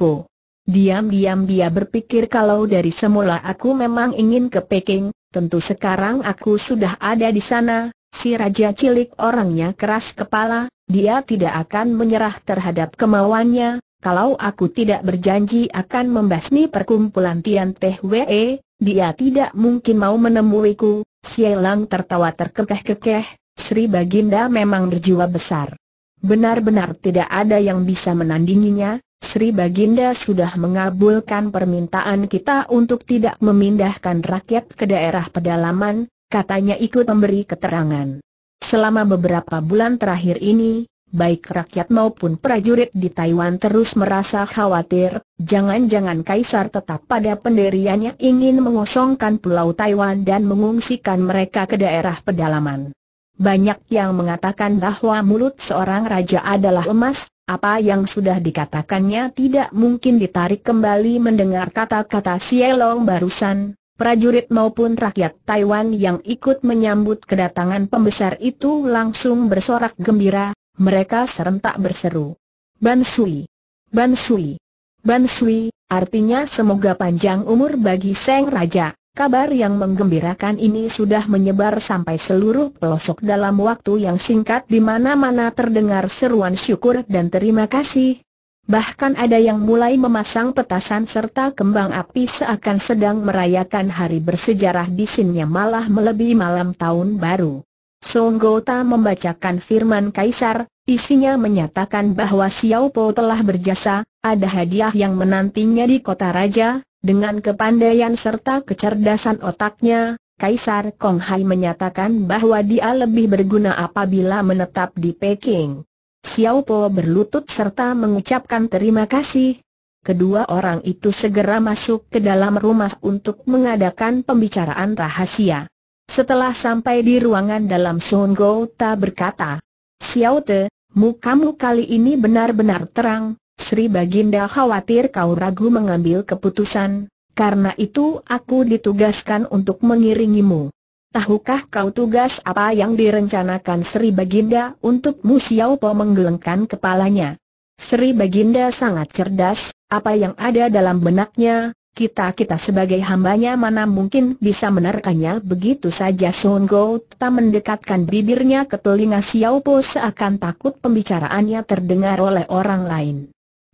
Diam-diam dia berpikir kalau dari semula aku memang ingin ke Peking, tentu sekarang aku sudah ada di sana, si raja cilik orangnya keras kepala, dia tidak akan menyerah terhadap kemauannya, kalau aku tidak berjanji akan membasmi perkumpulan Tian Teh We, dia tidak mungkin mau menemuiku, Sielang tertawa terkekeh-kekeh, Sri Baginda memang berjiwa besar. Benar-benar tidak ada yang bisa menandinginya, Sri Baginda sudah mengabulkan permintaan kita untuk tidak memindahkan rakyat ke daerah pedalaman, katanya ikut memberi keterangan. Selama beberapa bulan terakhir ini, baik rakyat maupun prajurit di Taiwan terus merasa khawatir, jangan-jangan Kaisar tetap pada pendiriannya ingin mengosongkan pulau Taiwan dan mengungsikan mereka ke daerah pedalaman. Banyak yang mengatakan bahwa mulut seorang raja adalah emas, apa yang sudah dikatakannya tidak mungkin ditarik kembali mendengar kata-kata Sielong barusan, Prajurit maupun rakyat Taiwan yang ikut menyambut kedatangan pembesar itu langsung bersorak gembira, mereka serentak berseru. Bansui! Bansui! Bansui, artinya semoga panjang umur bagi Seng Raja. Kabar yang menggembirakan ini sudah menyebar sampai seluruh pelosok dalam waktu yang singkat di mana-mana terdengar seruan syukur dan terima kasih. Bahkan ada yang mulai memasang petasan serta kembang api seakan sedang merayakan hari bersejarah di sinnya malah melebihi malam tahun baru. Song Gota membacakan firman Kaisar, isinya menyatakan bahwa Xiao Po telah berjasa, ada hadiah yang menantinya di kota raja, dengan kepandaian serta kecerdasan otaknya, Kaisar Kong Hai menyatakan bahwa dia lebih berguna apabila menetap di Peking. Xiao Po berlutut serta mengucapkan terima kasih. Kedua orang itu segera masuk ke dalam rumah untuk mengadakan pembicaraan rahasia. Setelah sampai di ruangan dalam Sun Go Ta berkata, Xiao Te, mukamu kali ini benar-benar terang, Sri Baginda khawatir kau ragu mengambil keputusan, karena itu aku ditugaskan untuk mengiringimu. Tahukah kau tugas apa yang direncanakan Sri Baginda untukmu Xiao Po menggelengkan kepalanya. Sri Baginda sangat cerdas, apa yang ada dalam benaknya, kita-kita sebagai hambanya mana mungkin bisa menerkannya begitu saja Sun Go tak mendekatkan bibirnya ke telinga Xiao Po seakan takut pembicaraannya terdengar oleh orang lain.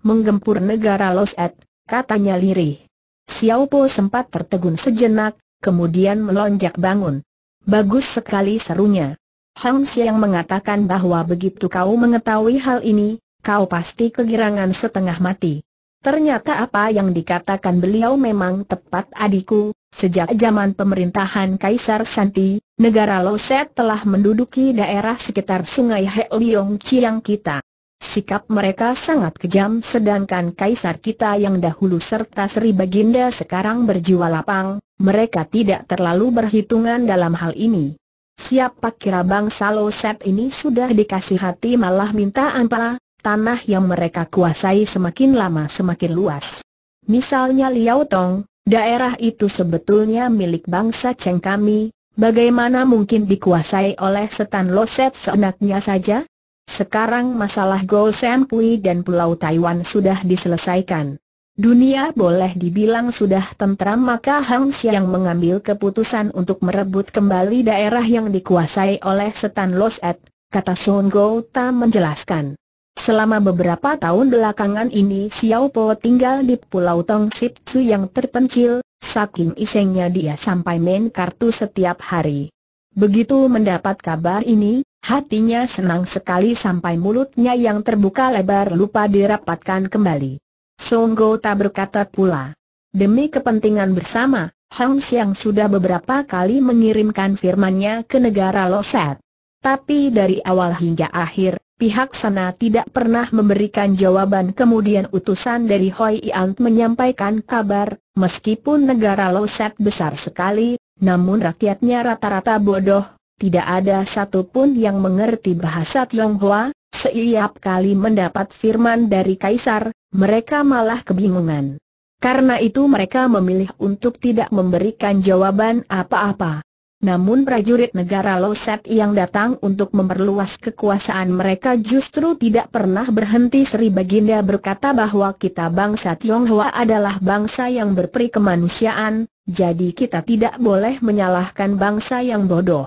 Menggempur negara Los Ed, katanya lirih. Xiao Po sempat tertegun sejenak, kemudian melonjak bangun. Bagus sekali serunya. Hang Xiang mengatakan bahwa begitu kau mengetahui hal ini, kau pasti kegirangan setengah mati. Ternyata apa yang dikatakan beliau memang tepat adikku, sejak zaman pemerintahan Kaisar Santi, negara Loset telah menduduki daerah sekitar sungai Heoliong Chiang kita. Sikap mereka sangat kejam sedangkan Kaisar kita yang dahulu serta Sri Baginda sekarang berjiwa lapang, mereka tidak terlalu berhitungan dalam hal ini. Siapa kira bangsa Loset ini sudah dikasih hati malah minta ampala, tanah yang mereka kuasai semakin lama semakin luas. Misalnya Liao Tong, daerah itu sebetulnya milik bangsa Cheng kami, bagaimana mungkin dikuasai oleh setan Loset seenaknya saja? Sekarang masalah Go Sam Pui dan Pulau Taiwan sudah diselesaikan. Dunia boleh dibilang sudah tentram maka Hang Xiang mengambil keputusan untuk merebut kembali daerah yang dikuasai oleh setan Loset, kata Song Go Ta menjelaskan. Selama beberapa tahun belakangan ini Xiao Po tinggal di Pulau Tong Sip Tzu yang terpencil, saking isengnya dia sampai main kartu setiap hari. Begitu mendapat kabar ini, hatinya senang sekali sampai mulutnya yang terbuka lebar lupa dirapatkan kembali. Song Go tak berkata pula. Demi kepentingan bersama, Hang Xiang sudah beberapa kali mengirimkan firmannya ke negara Loset. Tapi dari awal hingga akhir, Pihak sana tidak pernah memberikan jawaban kemudian utusan dari Hoi Ant menyampaikan kabar, meskipun negara Loset besar sekali, namun rakyatnya rata-rata bodoh, tidak ada satupun yang mengerti bahasa Tionghoa, setiap kali mendapat firman dari Kaisar, mereka malah kebingungan. Karena itu mereka memilih untuk tidak memberikan jawaban apa-apa. Namun prajurit negara Loset yang datang untuk memperluas kekuasaan mereka justru tidak pernah berhenti Sri Baginda berkata bahwa kita bangsa Tionghoa adalah bangsa yang berperi kemanusiaan, jadi kita tidak boleh menyalahkan bangsa yang bodoh.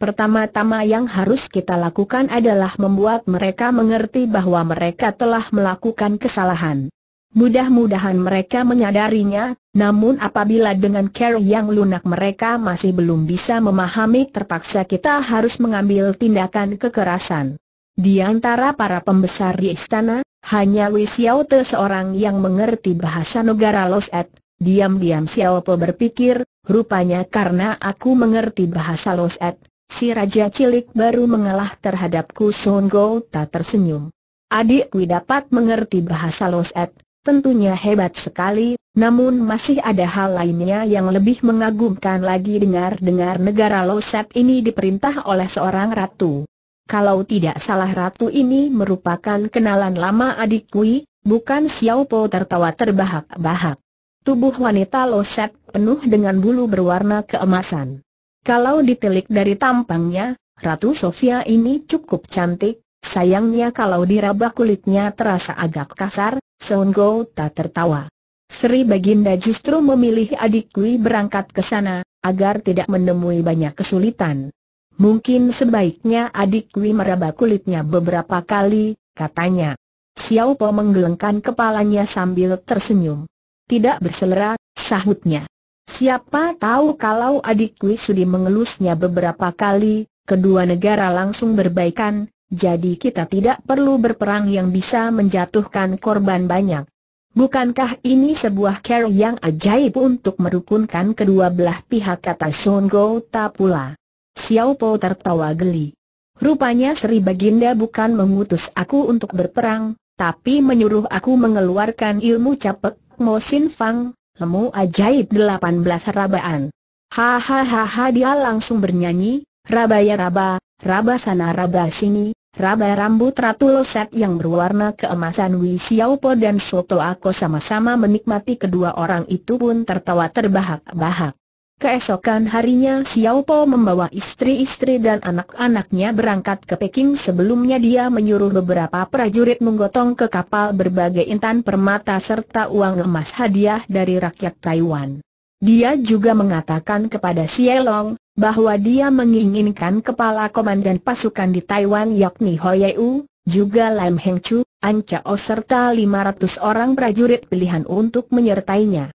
Pertama-tama yang harus kita lakukan adalah membuat mereka mengerti bahwa mereka telah melakukan kesalahan. Mudah-mudahan mereka menyadarinya, namun apabila dengan care yang lunak mereka masih belum bisa memahami terpaksa kita harus mengambil tindakan kekerasan. Di antara para pembesar di istana, hanya Wei Xiaote seorang yang mengerti bahasa negara Los Et. Diam-diam Xiao Po berpikir, rupanya karena aku mengerti bahasa Los Et, si Raja Cilik baru mengalah terhadapku Go tak tersenyum. Adikku dapat mengerti bahasa Los Et, Tentunya hebat sekali, namun masih ada hal lainnya yang lebih mengagumkan lagi dengar-dengar negara Loset ini diperintah oleh seorang ratu. Kalau tidak salah ratu ini merupakan kenalan lama adik Kui, bukan Xiao Po tertawa terbahak-bahak. Tubuh wanita Loset penuh dengan bulu berwarna keemasan. Kalau ditelik dari tampangnya, Ratu Sofia ini cukup cantik, sayangnya kalau diraba kulitnya terasa agak kasar, Son Go tak tertawa. Sri Baginda justru memilih adik Kui berangkat ke sana, agar tidak menemui banyak kesulitan. Mungkin sebaiknya adik Kui meraba kulitnya beberapa kali, katanya. Xiao Po menggelengkan kepalanya sambil tersenyum. Tidak berselera, sahutnya. Siapa tahu kalau adik Kui sudi mengelusnya beberapa kali, kedua negara langsung berbaikan, jadi kita tidak perlu berperang yang bisa menjatuhkan korban banyak. Bukankah ini sebuah care yang ajaib untuk merukunkan kedua belah pihak kata Son Go pula? Xiao Po tertawa geli. Rupanya Sri Baginda bukan mengutus aku untuk berperang, tapi menyuruh aku mengeluarkan ilmu capek Mo Sin Fang, lemu ajaib 18 rabaan. Hahaha dia langsung bernyanyi, raba ya raba, raba sana raba sini, Raba rambut Ratu Loset yang berwarna keemasan Wei Xiaopo dan Soto Ako sama-sama menikmati kedua orang itu pun tertawa terbahak-bahak. Keesokan harinya Po membawa istri-istri dan anak-anaknya berangkat ke Peking sebelumnya dia menyuruh beberapa prajurit menggotong ke kapal berbagai intan permata serta uang emas hadiah dari rakyat Taiwan. Dia juga mengatakan kepada Long, bahwa dia menginginkan kepala komandan pasukan di Taiwan yakni Hoyeu, juga Lam Heng Chu, An Chao serta 500 orang prajurit pilihan untuk menyertainya.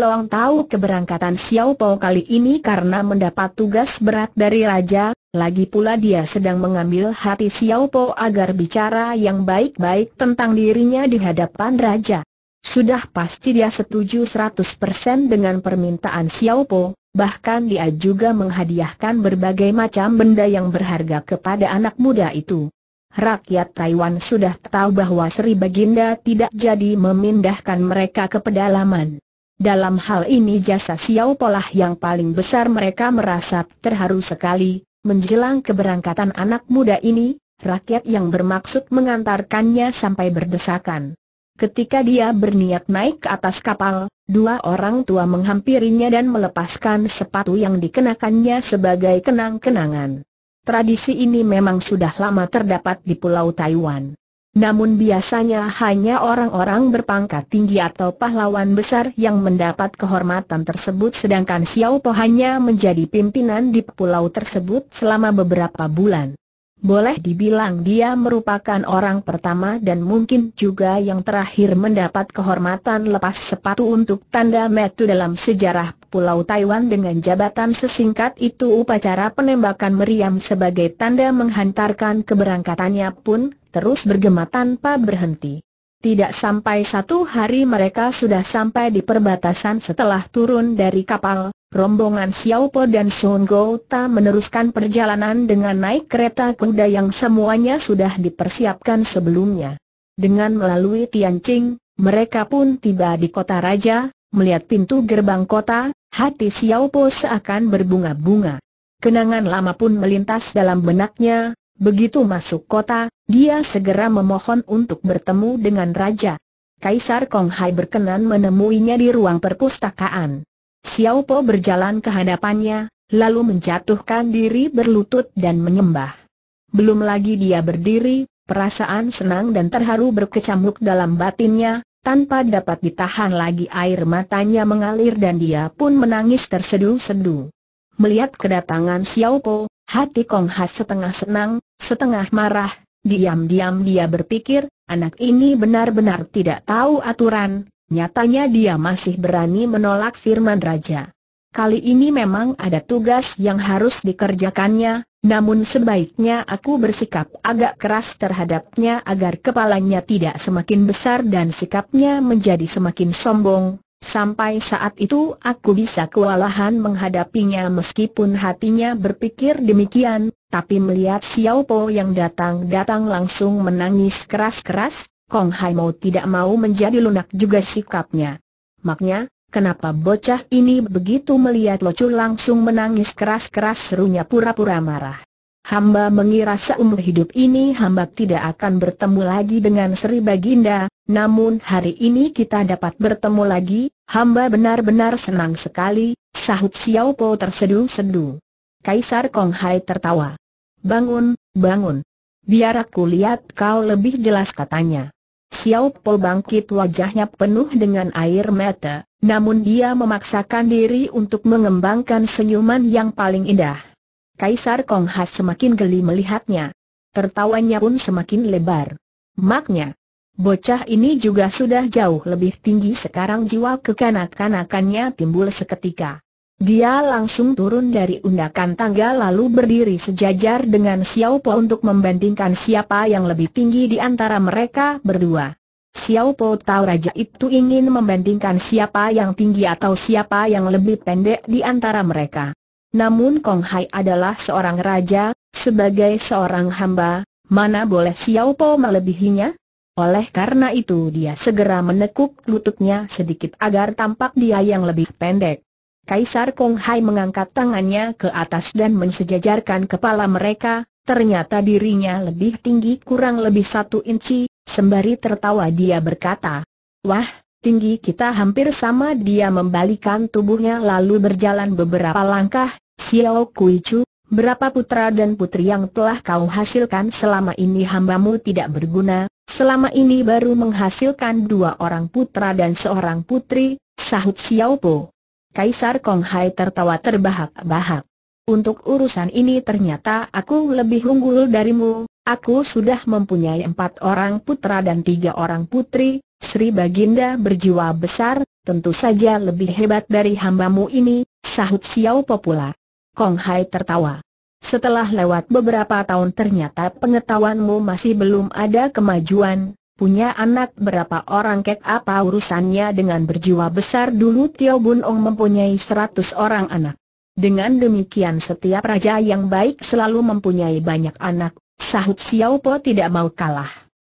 Long tahu keberangkatan Xiao Po kali ini karena mendapat tugas berat dari raja, lagi pula dia sedang mengambil hati Xiao Po agar bicara yang baik-baik tentang dirinya di hadapan raja. Sudah pasti dia setuju 100% dengan permintaan Xiao Po, bahkan dia juga menghadiahkan berbagai macam benda yang berharga kepada anak muda itu. Rakyat Taiwan sudah tahu bahwa Sri Baginda tidak jadi memindahkan mereka ke pedalaman. Dalam hal ini jasa Xiao Po lah yang paling besar mereka merasa terharu sekali, menjelang keberangkatan anak muda ini, rakyat yang bermaksud mengantarkannya sampai berdesakan. Ketika dia berniat naik ke atas kapal, dua orang tua menghampirinya dan melepaskan sepatu yang dikenakannya sebagai kenang-kenangan. Tradisi ini memang sudah lama terdapat di Pulau Taiwan. Namun biasanya hanya orang-orang berpangkat tinggi atau pahlawan besar yang mendapat kehormatan tersebut sedangkan Xiao Po hanya menjadi pimpinan di pulau tersebut selama beberapa bulan. Boleh dibilang dia merupakan orang pertama dan mungkin juga yang terakhir mendapat kehormatan lepas sepatu untuk tanda metu dalam sejarah Pulau Taiwan dengan jabatan sesingkat itu upacara penembakan meriam sebagai tanda menghantarkan keberangkatannya pun terus bergema tanpa berhenti. Tidak sampai satu hari mereka sudah sampai di perbatasan setelah turun dari kapal, rombongan Xiao Po dan Sun Gouta meneruskan perjalanan dengan naik kereta kuda yang semuanya sudah dipersiapkan sebelumnya. Dengan melalui Tian Tianjin, mereka pun tiba di kota raja, melihat pintu gerbang kota, hati Xiao Po seakan berbunga-bunga. Kenangan lama pun melintas dalam benaknya, begitu masuk kota, dia segera memohon untuk bertemu dengan raja. Kaisar Kong Hai berkenan menemuinya di ruang perpustakaan. Xiao Po berjalan ke hadapannya, lalu menjatuhkan diri berlutut dan menyembah. Belum lagi dia berdiri, perasaan senang dan terharu berkecamuk dalam batinnya, tanpa dapat ditahan lagi air matanya mengalir dan dia pun menangis tersedu-sedu. Melihat kedatangan Xiao Po, hati Kong Ha setengah senang, setengah marah, diam-diam dia berpikir, anak ini benar-benar tidak tahu aturan, Nyatanya dia masih berani menolak firman Raja. Kali ini memang ada tugas yang harus dikerjakannya, namun sebaiknya aku bersikap agak keras terhadapnya agar kepalanya tidak semakin besar dan sikapnya menjadi semakin sombong. Sampai saat itu aku bisa kewalahan menghadapinya meskipun hatinya berpikir demikian, tapi melihat Xiao Po yang datang-datang langsung menangis keras-keras, Kong Hai mau tidak mau menjadi lunak juga sikapnya. Maknya, kenapa bocah ini begitu melihat Chu langsung menangis keras-keras serunya pura-pura marah. Hamba mengira seumur hidup ini hamba tidak akan bertemu lagi dengan Sri Baginda, namun hari ini kita dapat bertemu lagi, hamba benar-benar senang sekali, sahut Xiao Po terseduh-seduh. Kaisar Kong Hai tertawa. Bangun, bangun. Biar aku lihat kau lebih jelas katanya. Xiao Po bangkit wajahnya penuh dengan air mata, namun dia memaksakan diri untuk mengembangkan senyuman yang paling indah. Kaisar Kong Ha semakin geli melihatnya. Tertawanya pun semakin lebar. Maknya, bocah ini juga sudah jauh lebih tinggi sekarang jiwa kekanak-kanakannya timbul seketika. Dia langsung turun dari undakan tangga lalu berdiri sejajar dengan Xiao Po untuk membandingkan siapa yang lebih tinggi di antara mereka berdua. Xiao Po tahu raja itu ingin membandingkan siapa yang tinggi atau siapa yang lebih pendek di antara mereka. Namun Kong Hai adalah seorang raja, sebagai seorang hamba, mana boleh Xiao Po melebihinya? Oleh karena itu dia segera menekuk lututnya sedikit agar tampak dia yang lebih pendek. Kaisar Kong Hai mengangkat tangannya ke atas dan mensejajarkan kepala mereka, ternyata dirinya lebih tinggi kurang lebih satu inci, sembari tertawa dia berkata, Wah, tinggi kita hampir sama dia membalikan tubuhnya lalu berjalan beberapa langkah, Xiao Kui Chu, Berapa putra dan putri yang telah kau hasilkan selama ini hambamu tidak berguna, selama ini baru menghasilkan dua orang putra dan seorang putri, sahut Xiao Po. Kaisar Kong Hai tertawa terbahak-bahak. Untuk urusan ini ternyata aku lebih unggul darimu, aku sudah mempunyai empat orang putra dan tiga orang putri, Sri Baginda berjiwa besar, tentu saja lebih hebat dari hambamu ini, sahut Xiao Popula. Kong Hai tertawa. Setelah lewat beberapa tahun ternyata pengetahuanmu masih belum ada kemajuan, Punya anak berapa orang kek apa urusannya dengan berjiwa besar dulu Tio Bun Ong mempunyai seratus orang anak. Dengan demikian setiap raja yang baik selalu mempunyai banyak anak, sahut Xiao Po tidak mau kalah.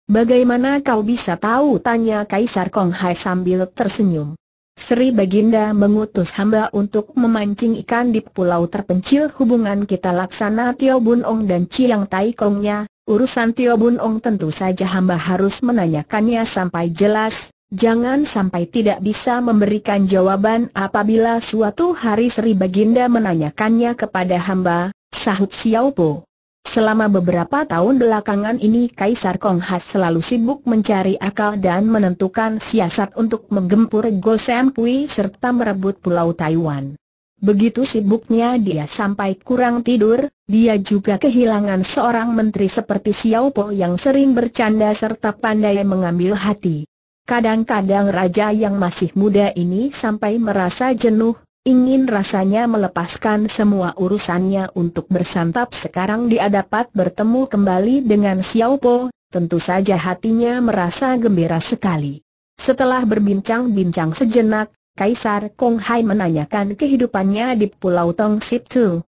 Bagaimana kau bisa tahu tanya Kaisar Kong Hai sambil tersenyum. Sri Baginda mengutus hamba untuk memancing ikan di pulau terpencil hubungan kita laksana Tio Bun Ong dan Chiang Tai Kongnya, urusan Tio Bun Ong tentu saja hamba harus menanyakannya sampai jelas, jangan sampai tidak bisa memberikan jawaban apabila suatu hari Sri Baginda menanyakannya kepada hamba, sahut Xiao Po. Selama beberapa tahun belakangan ini Kaisar Konghas selalu sibuk mencari akal dan menentukan siasat untuk menggempur Gosem Kui serta merebut Pulau Taiwan. Begitu sibuknya dia sampai kurang tidur, dia juga kehilangan seorang menteri seperti Xiao Po yang sering bercanda serta pandai mengambil hati. Kadang-kadang raja yang masih muda ini sampai merasa jenuh, Ingin rasanya melepaskan semua urusannya untuk bersantap sekarang dia dapat bertemu kembali dengan Xiao Po, tentu saja hatinya merasa gembira sekali. Setelah berbincang-bincang sejenak, Kaisar Kong Hai menanyakan kehidupannya di Pulau Tong Sip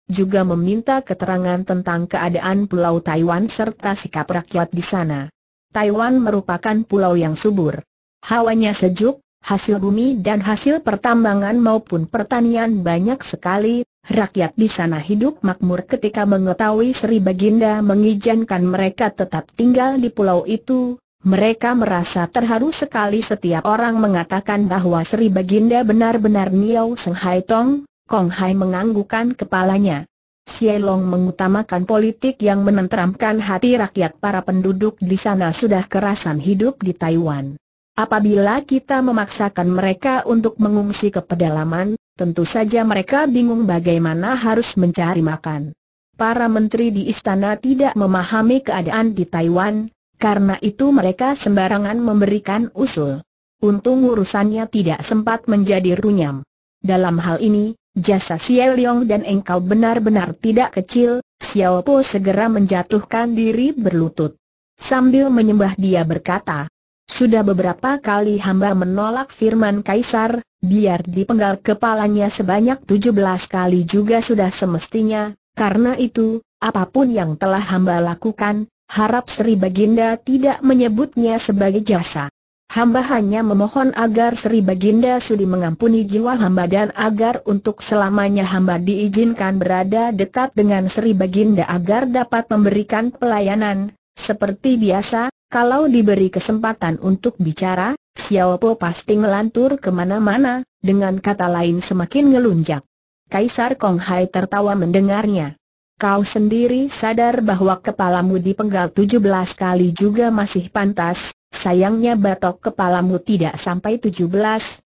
juga meminta keterangan tentang keadaan Pulau Taiwan serta sikap rakyat di sana. Taiwan merupakan pulau yang subur. Hawanya sejuk, hasil bumi dan hasil pertambangan maupun pertanian banyak sekali, Rakyat di sana hidup makmur ketika mengetahui Sri Baginda mengizinkan mereka tetap tinggal di pulau itu. Mereka merasa terharu sekali setiap orang mengatakan bahwa Sri Baginda benar-benar Niau Seng Hai Tong, Kong Hai menganggukan kepalanya. Sielong mengutamakan politik yang menenteramkan hati rakyat para penduduk di sana sudah kerasan hidup di Taiwan. Apabila kita memaksakan mereka untuk mengungsi ke pedalaman, tentu saja mereka bingung bagaimana harus mencari makan. Para menteri di istana tidak memahami keadaan di Taiwan, karena itu mereka sembarangan memberikan usul. Untung urusannya tidak sempat menjadi runyam. Dalam hal ini, jasa Xiao Liang dan engkau benar-benar tidak kecil, Xiao Po segera menjatuhkan diri berlutut. Sambil menyembah dia berkata, sudah beberapa kali hamba menolak firman Kaisar, biar dipenggal kepalanya sebanyak 17 kali juga sudah semestinya, karena itu, apapun yang telah hamba lakukan, harap Sri Baginda tidak menyebutnya sebagai jasa. Hamba hanya memohon agar Sri Baginda sudi mengampuni jiwa hamba dan agar untuk selamanya hamba diizinkan berada dekat dengan Sri Baginda agar dapat memberikan pelayanan, seperti biasa, kalau diberi kesempatan untuk bicara, Xiao Po pasti ngelantur kemana-mana, dengan kata lain semakin ngelunjak. Kaisar Kong Hai tertawa mendengarnya. Kau sendiri sadar bahwa kepalamu dipenggal 17 kali juga masih pantas, sayangnya batok kepalamu tidak sampai 17,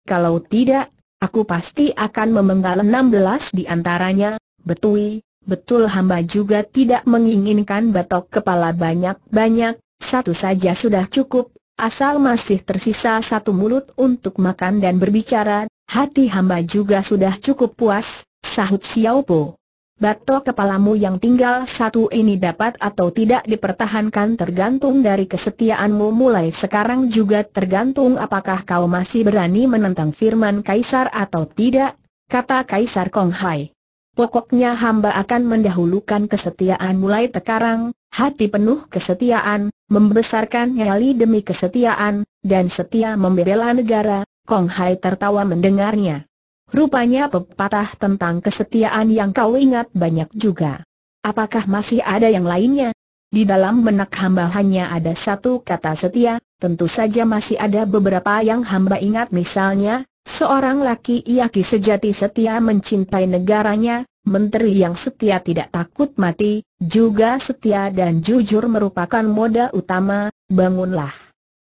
kalau tidak, aku pasti akan memenggal 16 di antaranya, betui, betul hamba juga tidak menginginkan batok kepala banyak-banyak, satu saja sudah cukup, asal masih tersisa satu mulut untuk makan dan berbicara, hati hamba juga sudah cukup puas, sahut Xiao Xiaopo. Batu kepalamu yang tinggal satu ini dapat atau tidak dipertahankan tergantung dari kesetiaanmu mulai sekarang juga tergantung apakah kau masih berani menentang firman Kaisar atau tidak, kata Kaisar Kong Hai. Pokoknya hamba akan mendahulukan kesetiaan mulai sekarang, hati penuh kesetiaan, membesarkan nyali demi kesetiaan, dan setia membela negara, Kong Hai tertawa mendengarnya. Rupanya pepatah tentang kesetiaan yang kau ingat banyak juga. Apakah masih ada yang lainnya? Di dalam benak hamba hanya ada satu kata setia, tentu saja masih ada beberapa yang hamba ingat misalnya, seorang laki-laki sejati setia mencintai negaranya, menteri yang setia tidak takut mati, juga setia dan jujur merupakan modal utama, bangunlah.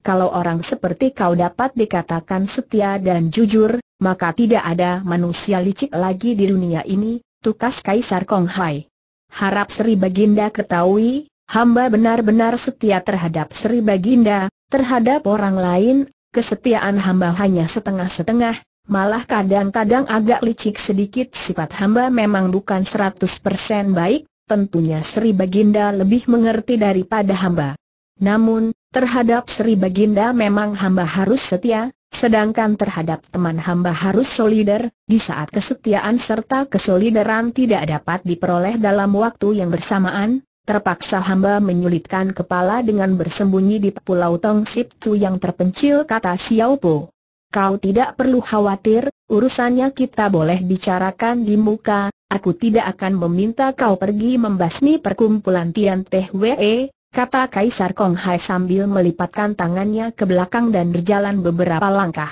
Kalau orang seperti kau dapat dikatakan setia dan jujur, maka tidak ada manusia licik lagi di dunia ini, tukas Kaisar Kong Hai. Harap Sri Baginda ketahui, hamba benar-benar setia terhadap Sri Baginda, terhadap orang lain, kesetiaan hamba hanya setengah-setengah, malah kadang-kadang agak licik sedikit sifat hamba memang bukan 100% baik, tentunya Sri Baginda lebih mengerti daripada hamba. Namun, terhadap Sri Baginda memang hamba harus setia, sedangkan terhadap teman hamba harus solider, di saat kesetiaan serta kesolideran tidak dapat diperoleh dalam waktu yang bersamaan, Terpaksa hamba menyulitkan kepala dengan bersembunyi di Pulau Tong Sip Tu yang terpencil kata Xiao Po. Kau tidak perlu khawatir, urusannya kita boleh bicarakan di muka, aku tidak akan meminta kau pergi membasmi perkumpulan Tian Teh Wee. kata Kaisar Kong Hai sambil melipatkan tangannya ke belakang dan berjalan beberapa langkah.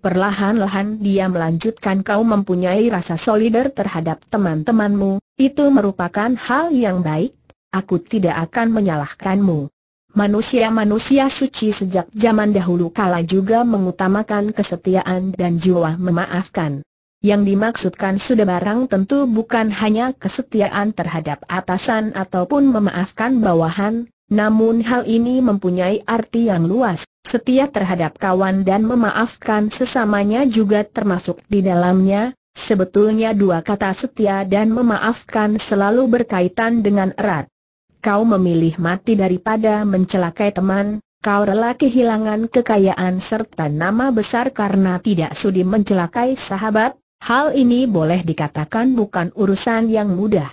Perlahan-lahan dia melanjutkan kau mempunyai rasa solider terhadap teman-temanmu, itu merupakan hal yang baik, aku tidak akan menyalahkanmu. Manusia-manusia suci sejak zaman dahulu kala juga mengutamakan kesetiaan dan jiwa memaafkan. Yang dimaksudkan sudah barang tentu bukan hanya kesetiaan terhadap atasan ataupun memaafkan bawahan, namun hal ini mempunyai arti yang luas, setia terhadap kawan dan memaafkan sesamanya juga termasuk di dalamnya, sebetulnya dua kata setia dan memaafkan selalu berkaitan dengan erat kau memilih mati daripada mencelakai teman, kau rela kehilangan kekayaan serta nama besar karena tidak sudi mencelakai sahabat, hal ini boleh dikatakan bukan urusan yang mudah.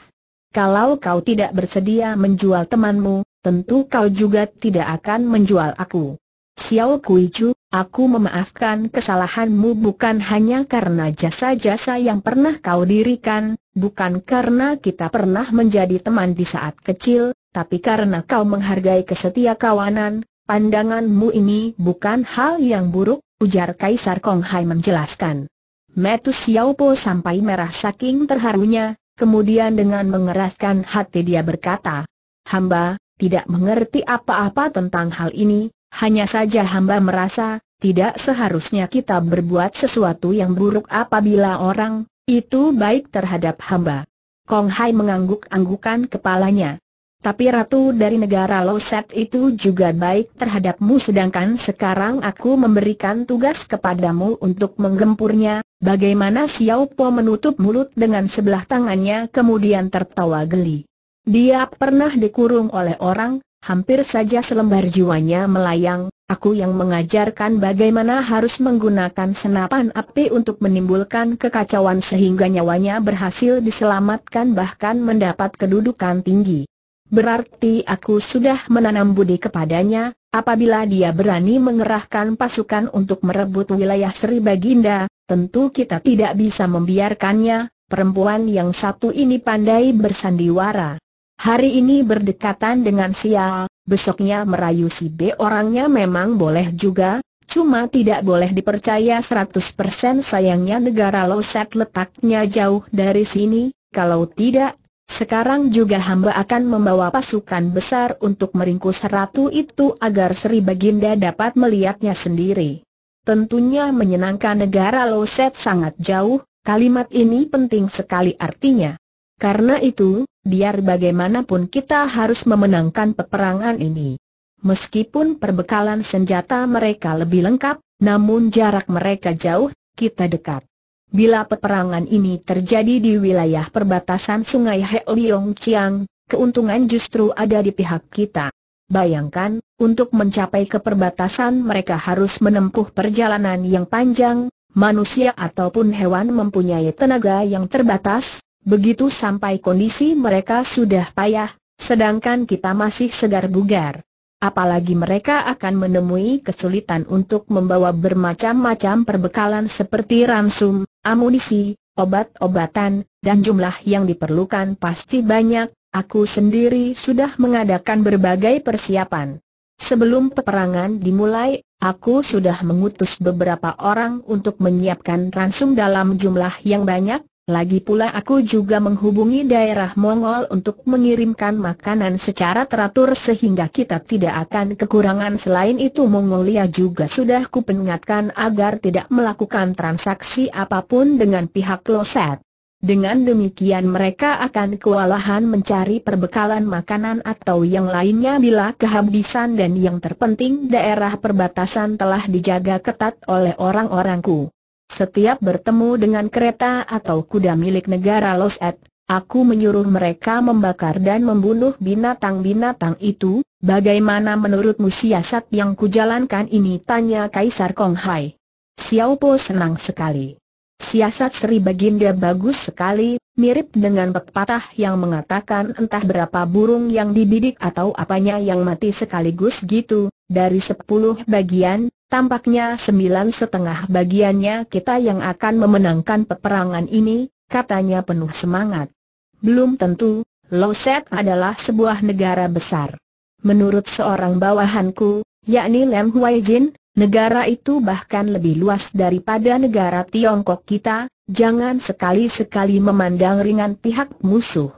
Kalau kau tidak bersedia menjual temanmu, tentu kau juga tidak akan menjual aku. Xiao Kuiju, aku memaafkan kesalahanmu bukan hanya karena jasa-jasa yang pernah kau dirikan, bukan karena kita pernah menjadi teman di saat kecil, tapi karena kau menghargai kesetia kawanan, pandanganmu ini bukan hal yang buruk, ujar Kaisar Kong Hai menjelaskan. Metus Xiao Po sampai merah saking terharunya, kemudian dengan mengeraskan hati dia berkata, Hamba, tidak mengerti apa-apa tentang hal ini, hanya saja hamba merasa, tidak seharusnya kita berbuat sesuatu yang buruk apabila orang, itu baik terhadap hamba. Kong Hai mengangguk-anggukan kepalanya. Tapi ratu dari negara Loset itu juga baik terhadapmu sedangkan sekarang aku memberikan tugas kepadamu untuk menggempurnya. Bagaimana Xiao Po menutup mulut dengan sebelah tangannya kemudian tertawa geli. Dia pernah dikurung oleh orang, hampir saja selembar jiwanya melayang, aku yang mengajarkan bagaimana harus menggunakan senapan api untuk menimbulkan kekacauan sehingga nyawanya berhasil diselamatkan bahkan mendapat kedudukan tinggi. Berarti aku sudah menanam budi kepadanya, apabila dia berani mengerahkan pasukan untuk merebut wilayah Sri Baginda, tentu kita tidak bisa membiarkannya, perempuan yang satu ini pandai bersandiwara. Hari ini berdekatan dengan sial, besoknya merayu si B orangnya memang boleh juga, Cuma tidak boleh dipercaya 100% sayangnya negara Loset letaknya jauh dari sini, kalau tidak sekarang juga hamba akan membawa pasukan besar untuk meringkus ratu itu agar Sri Baginda dapat melihatnya sendiri. Tentunya menyenangkan negara Loset sangat jauh, kalimat ini penting sekali artinya. Karena itu, biar bagaimanapun kita harus memenangkan peperangan ini. Meskipun perbekalan senjata mereka lebih lengkap, namun jarak mereka jauh, kita dekat. Bila peperangan ini terjadi di wilayah perbatasan sungai Heoliong Chiang, keuntungan justru ada di pihak kita. Bayangkan, untuk mencapai ke perbatasan mereka harus menempuh perjalanan yang panjang, manusia ataupun hewan mempunyai tenaga yang terbatas, begitu sampai kondisi mereka sudah payah, sedangkan kita masih segar bugar. Apalagi mereka akan menemui kesulitan untuk membawa bermacam-macam perbekalan seperti ransum, amunisi, obat-obatan, dan jumlah yang diperlukan pasti banyak, aku sendiri sudah mengadakan berbagai persiapan. Sebelum peperangan dimulai, aku sudah mengutus beberapa orang untuk menyiapkan ransum dalam jumlah yang banyak, lagi pula aku juga menghubungi daerah Mongol untuk mengirimkan makanan secara teratur sehingga kita tidak akan kekurangan Selain itu Mongolia juga sudah kupengatkan agar tidak melakukan transaksi apapun dengan pihak Loset Dengan demikian mereka akan kewalahan mencari perbekalan makanan atau yang lainnya bila kehabisan Dan yang terpenting daerah perbatasan telah dijaga ketat oleh orang-orangku setiap bertemu dengan kereta atau kuda milik negara Los Ed, aku menyuruh mereka membakar dan membunuh binatang-binatang itu, bagaimana menurutmu siasat yang kujalankan ini? Tanya Kaisar Kong Hai. Xiao Po senang sekali. Siasat Sri Baginda bagus sekali, mirip dengan pepatah yang mengatakan entah berapa burung yang dibidik atau apanya yang mati sekaligus gitu, dari sepuluh bagian, Tampaknya sembilan setengah bagiannya kita yang akan memenangkan peperangan ini, katanya penuh semangat. Belum tentu, Loset adalah sebuah negara besar. Menurut seorang bawahanku, yakni Lem Huai Jin, negara itu bahkan lebih luas daripada negara Tiongkok kita, jangan sekali-sekali memandang ringan pihak musuh.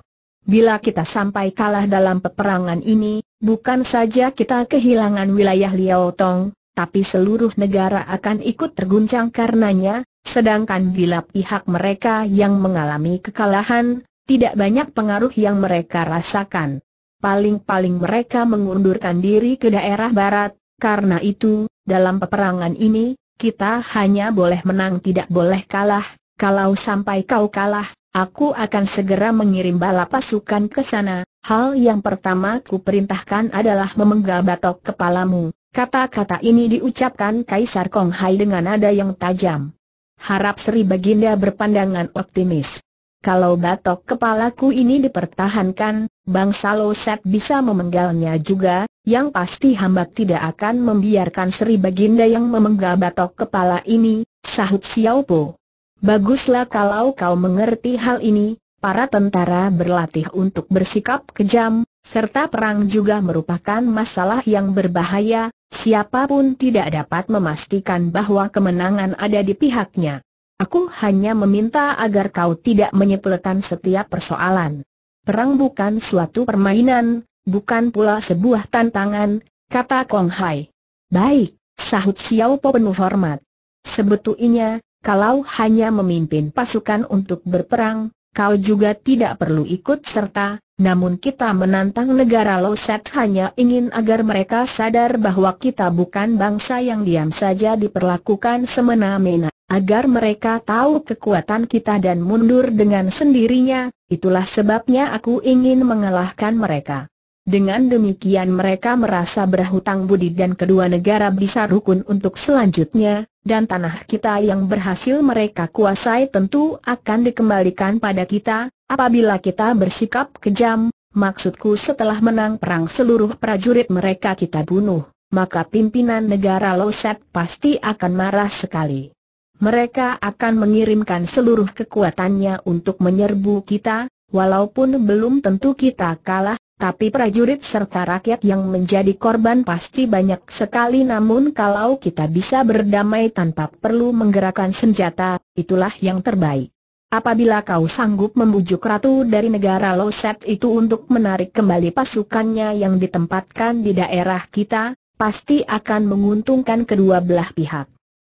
Bila kita sampai kalah dalam peperangan ini, bukan saja kita kehilangan wilayah Liao Tong, tapi seluruh negara akan ikut terguncang karenanya, sedangkan bila pihak mereka yang mengalami kekalahan, tidak banyak pengaruh yang mereka rasakan. Paling-paling mereka mengundurkan diri ke daerah barat, karena itu, dalam peperangan ini, kita hanya boleh menang tidak boleh kalah, kalau sampai kau kalah, aku akan segera mengirim bala pasukan ke sana. Hal yang pertama ku perintahkan adalah memenggal batok kepalamu. Kata-kata ini diucapkan Kaisar Kong Hai dengan nada yang tajam. Harap Sri Baginda berpandangan optimis. Kalau batok kepalaku ini dipertahankan, bangsa Loset bisa memenggalnya juga, yang pasti hamba tidak akan membiarkan Sri Baginda yang memenggal batok kepala ini, sahut Xiao Po. Baguslah kalau kau mengerti hal ini, para tentara berlatih untuk bersikap kejam, serta perang juga merupakan masalah yang berbahaya, Siapapun tidak dapat memastikan bahwa kemenangan ada di pihaknya. Aku hanya meminta agar kau tidak menyepelekan setiap persoalan. Perang bukan suatu permainan, bukan pula sebuah tantangan, kata Kong Hai. Baik, sahut Xiao Po penuh hormat. Sebetulnya, kalau hanya memimpin pasukan untuk berperang, kau juga tidak perlu ikut serta, namun kita menantang negara Loset hanya ingin agar mereka sadar bahwa kita bukan bangsa yang diam saja diperlakukan semena-mena. Agar mereka tahu kekuatan kita dan mundur dengan sendirinya, itulah sebabnya aku ingin mengalahkan mereka. Dengan demikian mereka merasa berhutang budi dan kedua negara bisa rukun untuk selanjutnya, dan tanah kita yang berhasil mereka kuasai tentu akan dikembalikan pada kita, apabila kita bersikap kejam, maksudku setelah menang perang seluruh prajurit mereka kita bunuh, maka pimpinan negara Loset pasti akan marah sekali. Mereka akan mengirimkan seluruh kekuatannya untuk menyerbu kita, walaupun belum tentu kita kalah, tapi prajurit serta rakyat yang menjadi korban pasti banyak sekali namun kalau kita bisa berdamai tanpa perlu menggerakkan senjata, itulah yang terbaik. Apabila kau sanggup membujuk ratu dari negara Loset itu untuk menarik kembali pasukannya yang ditempatkan di daerah kita, pasti akan menguntungkan kedua belah pihak.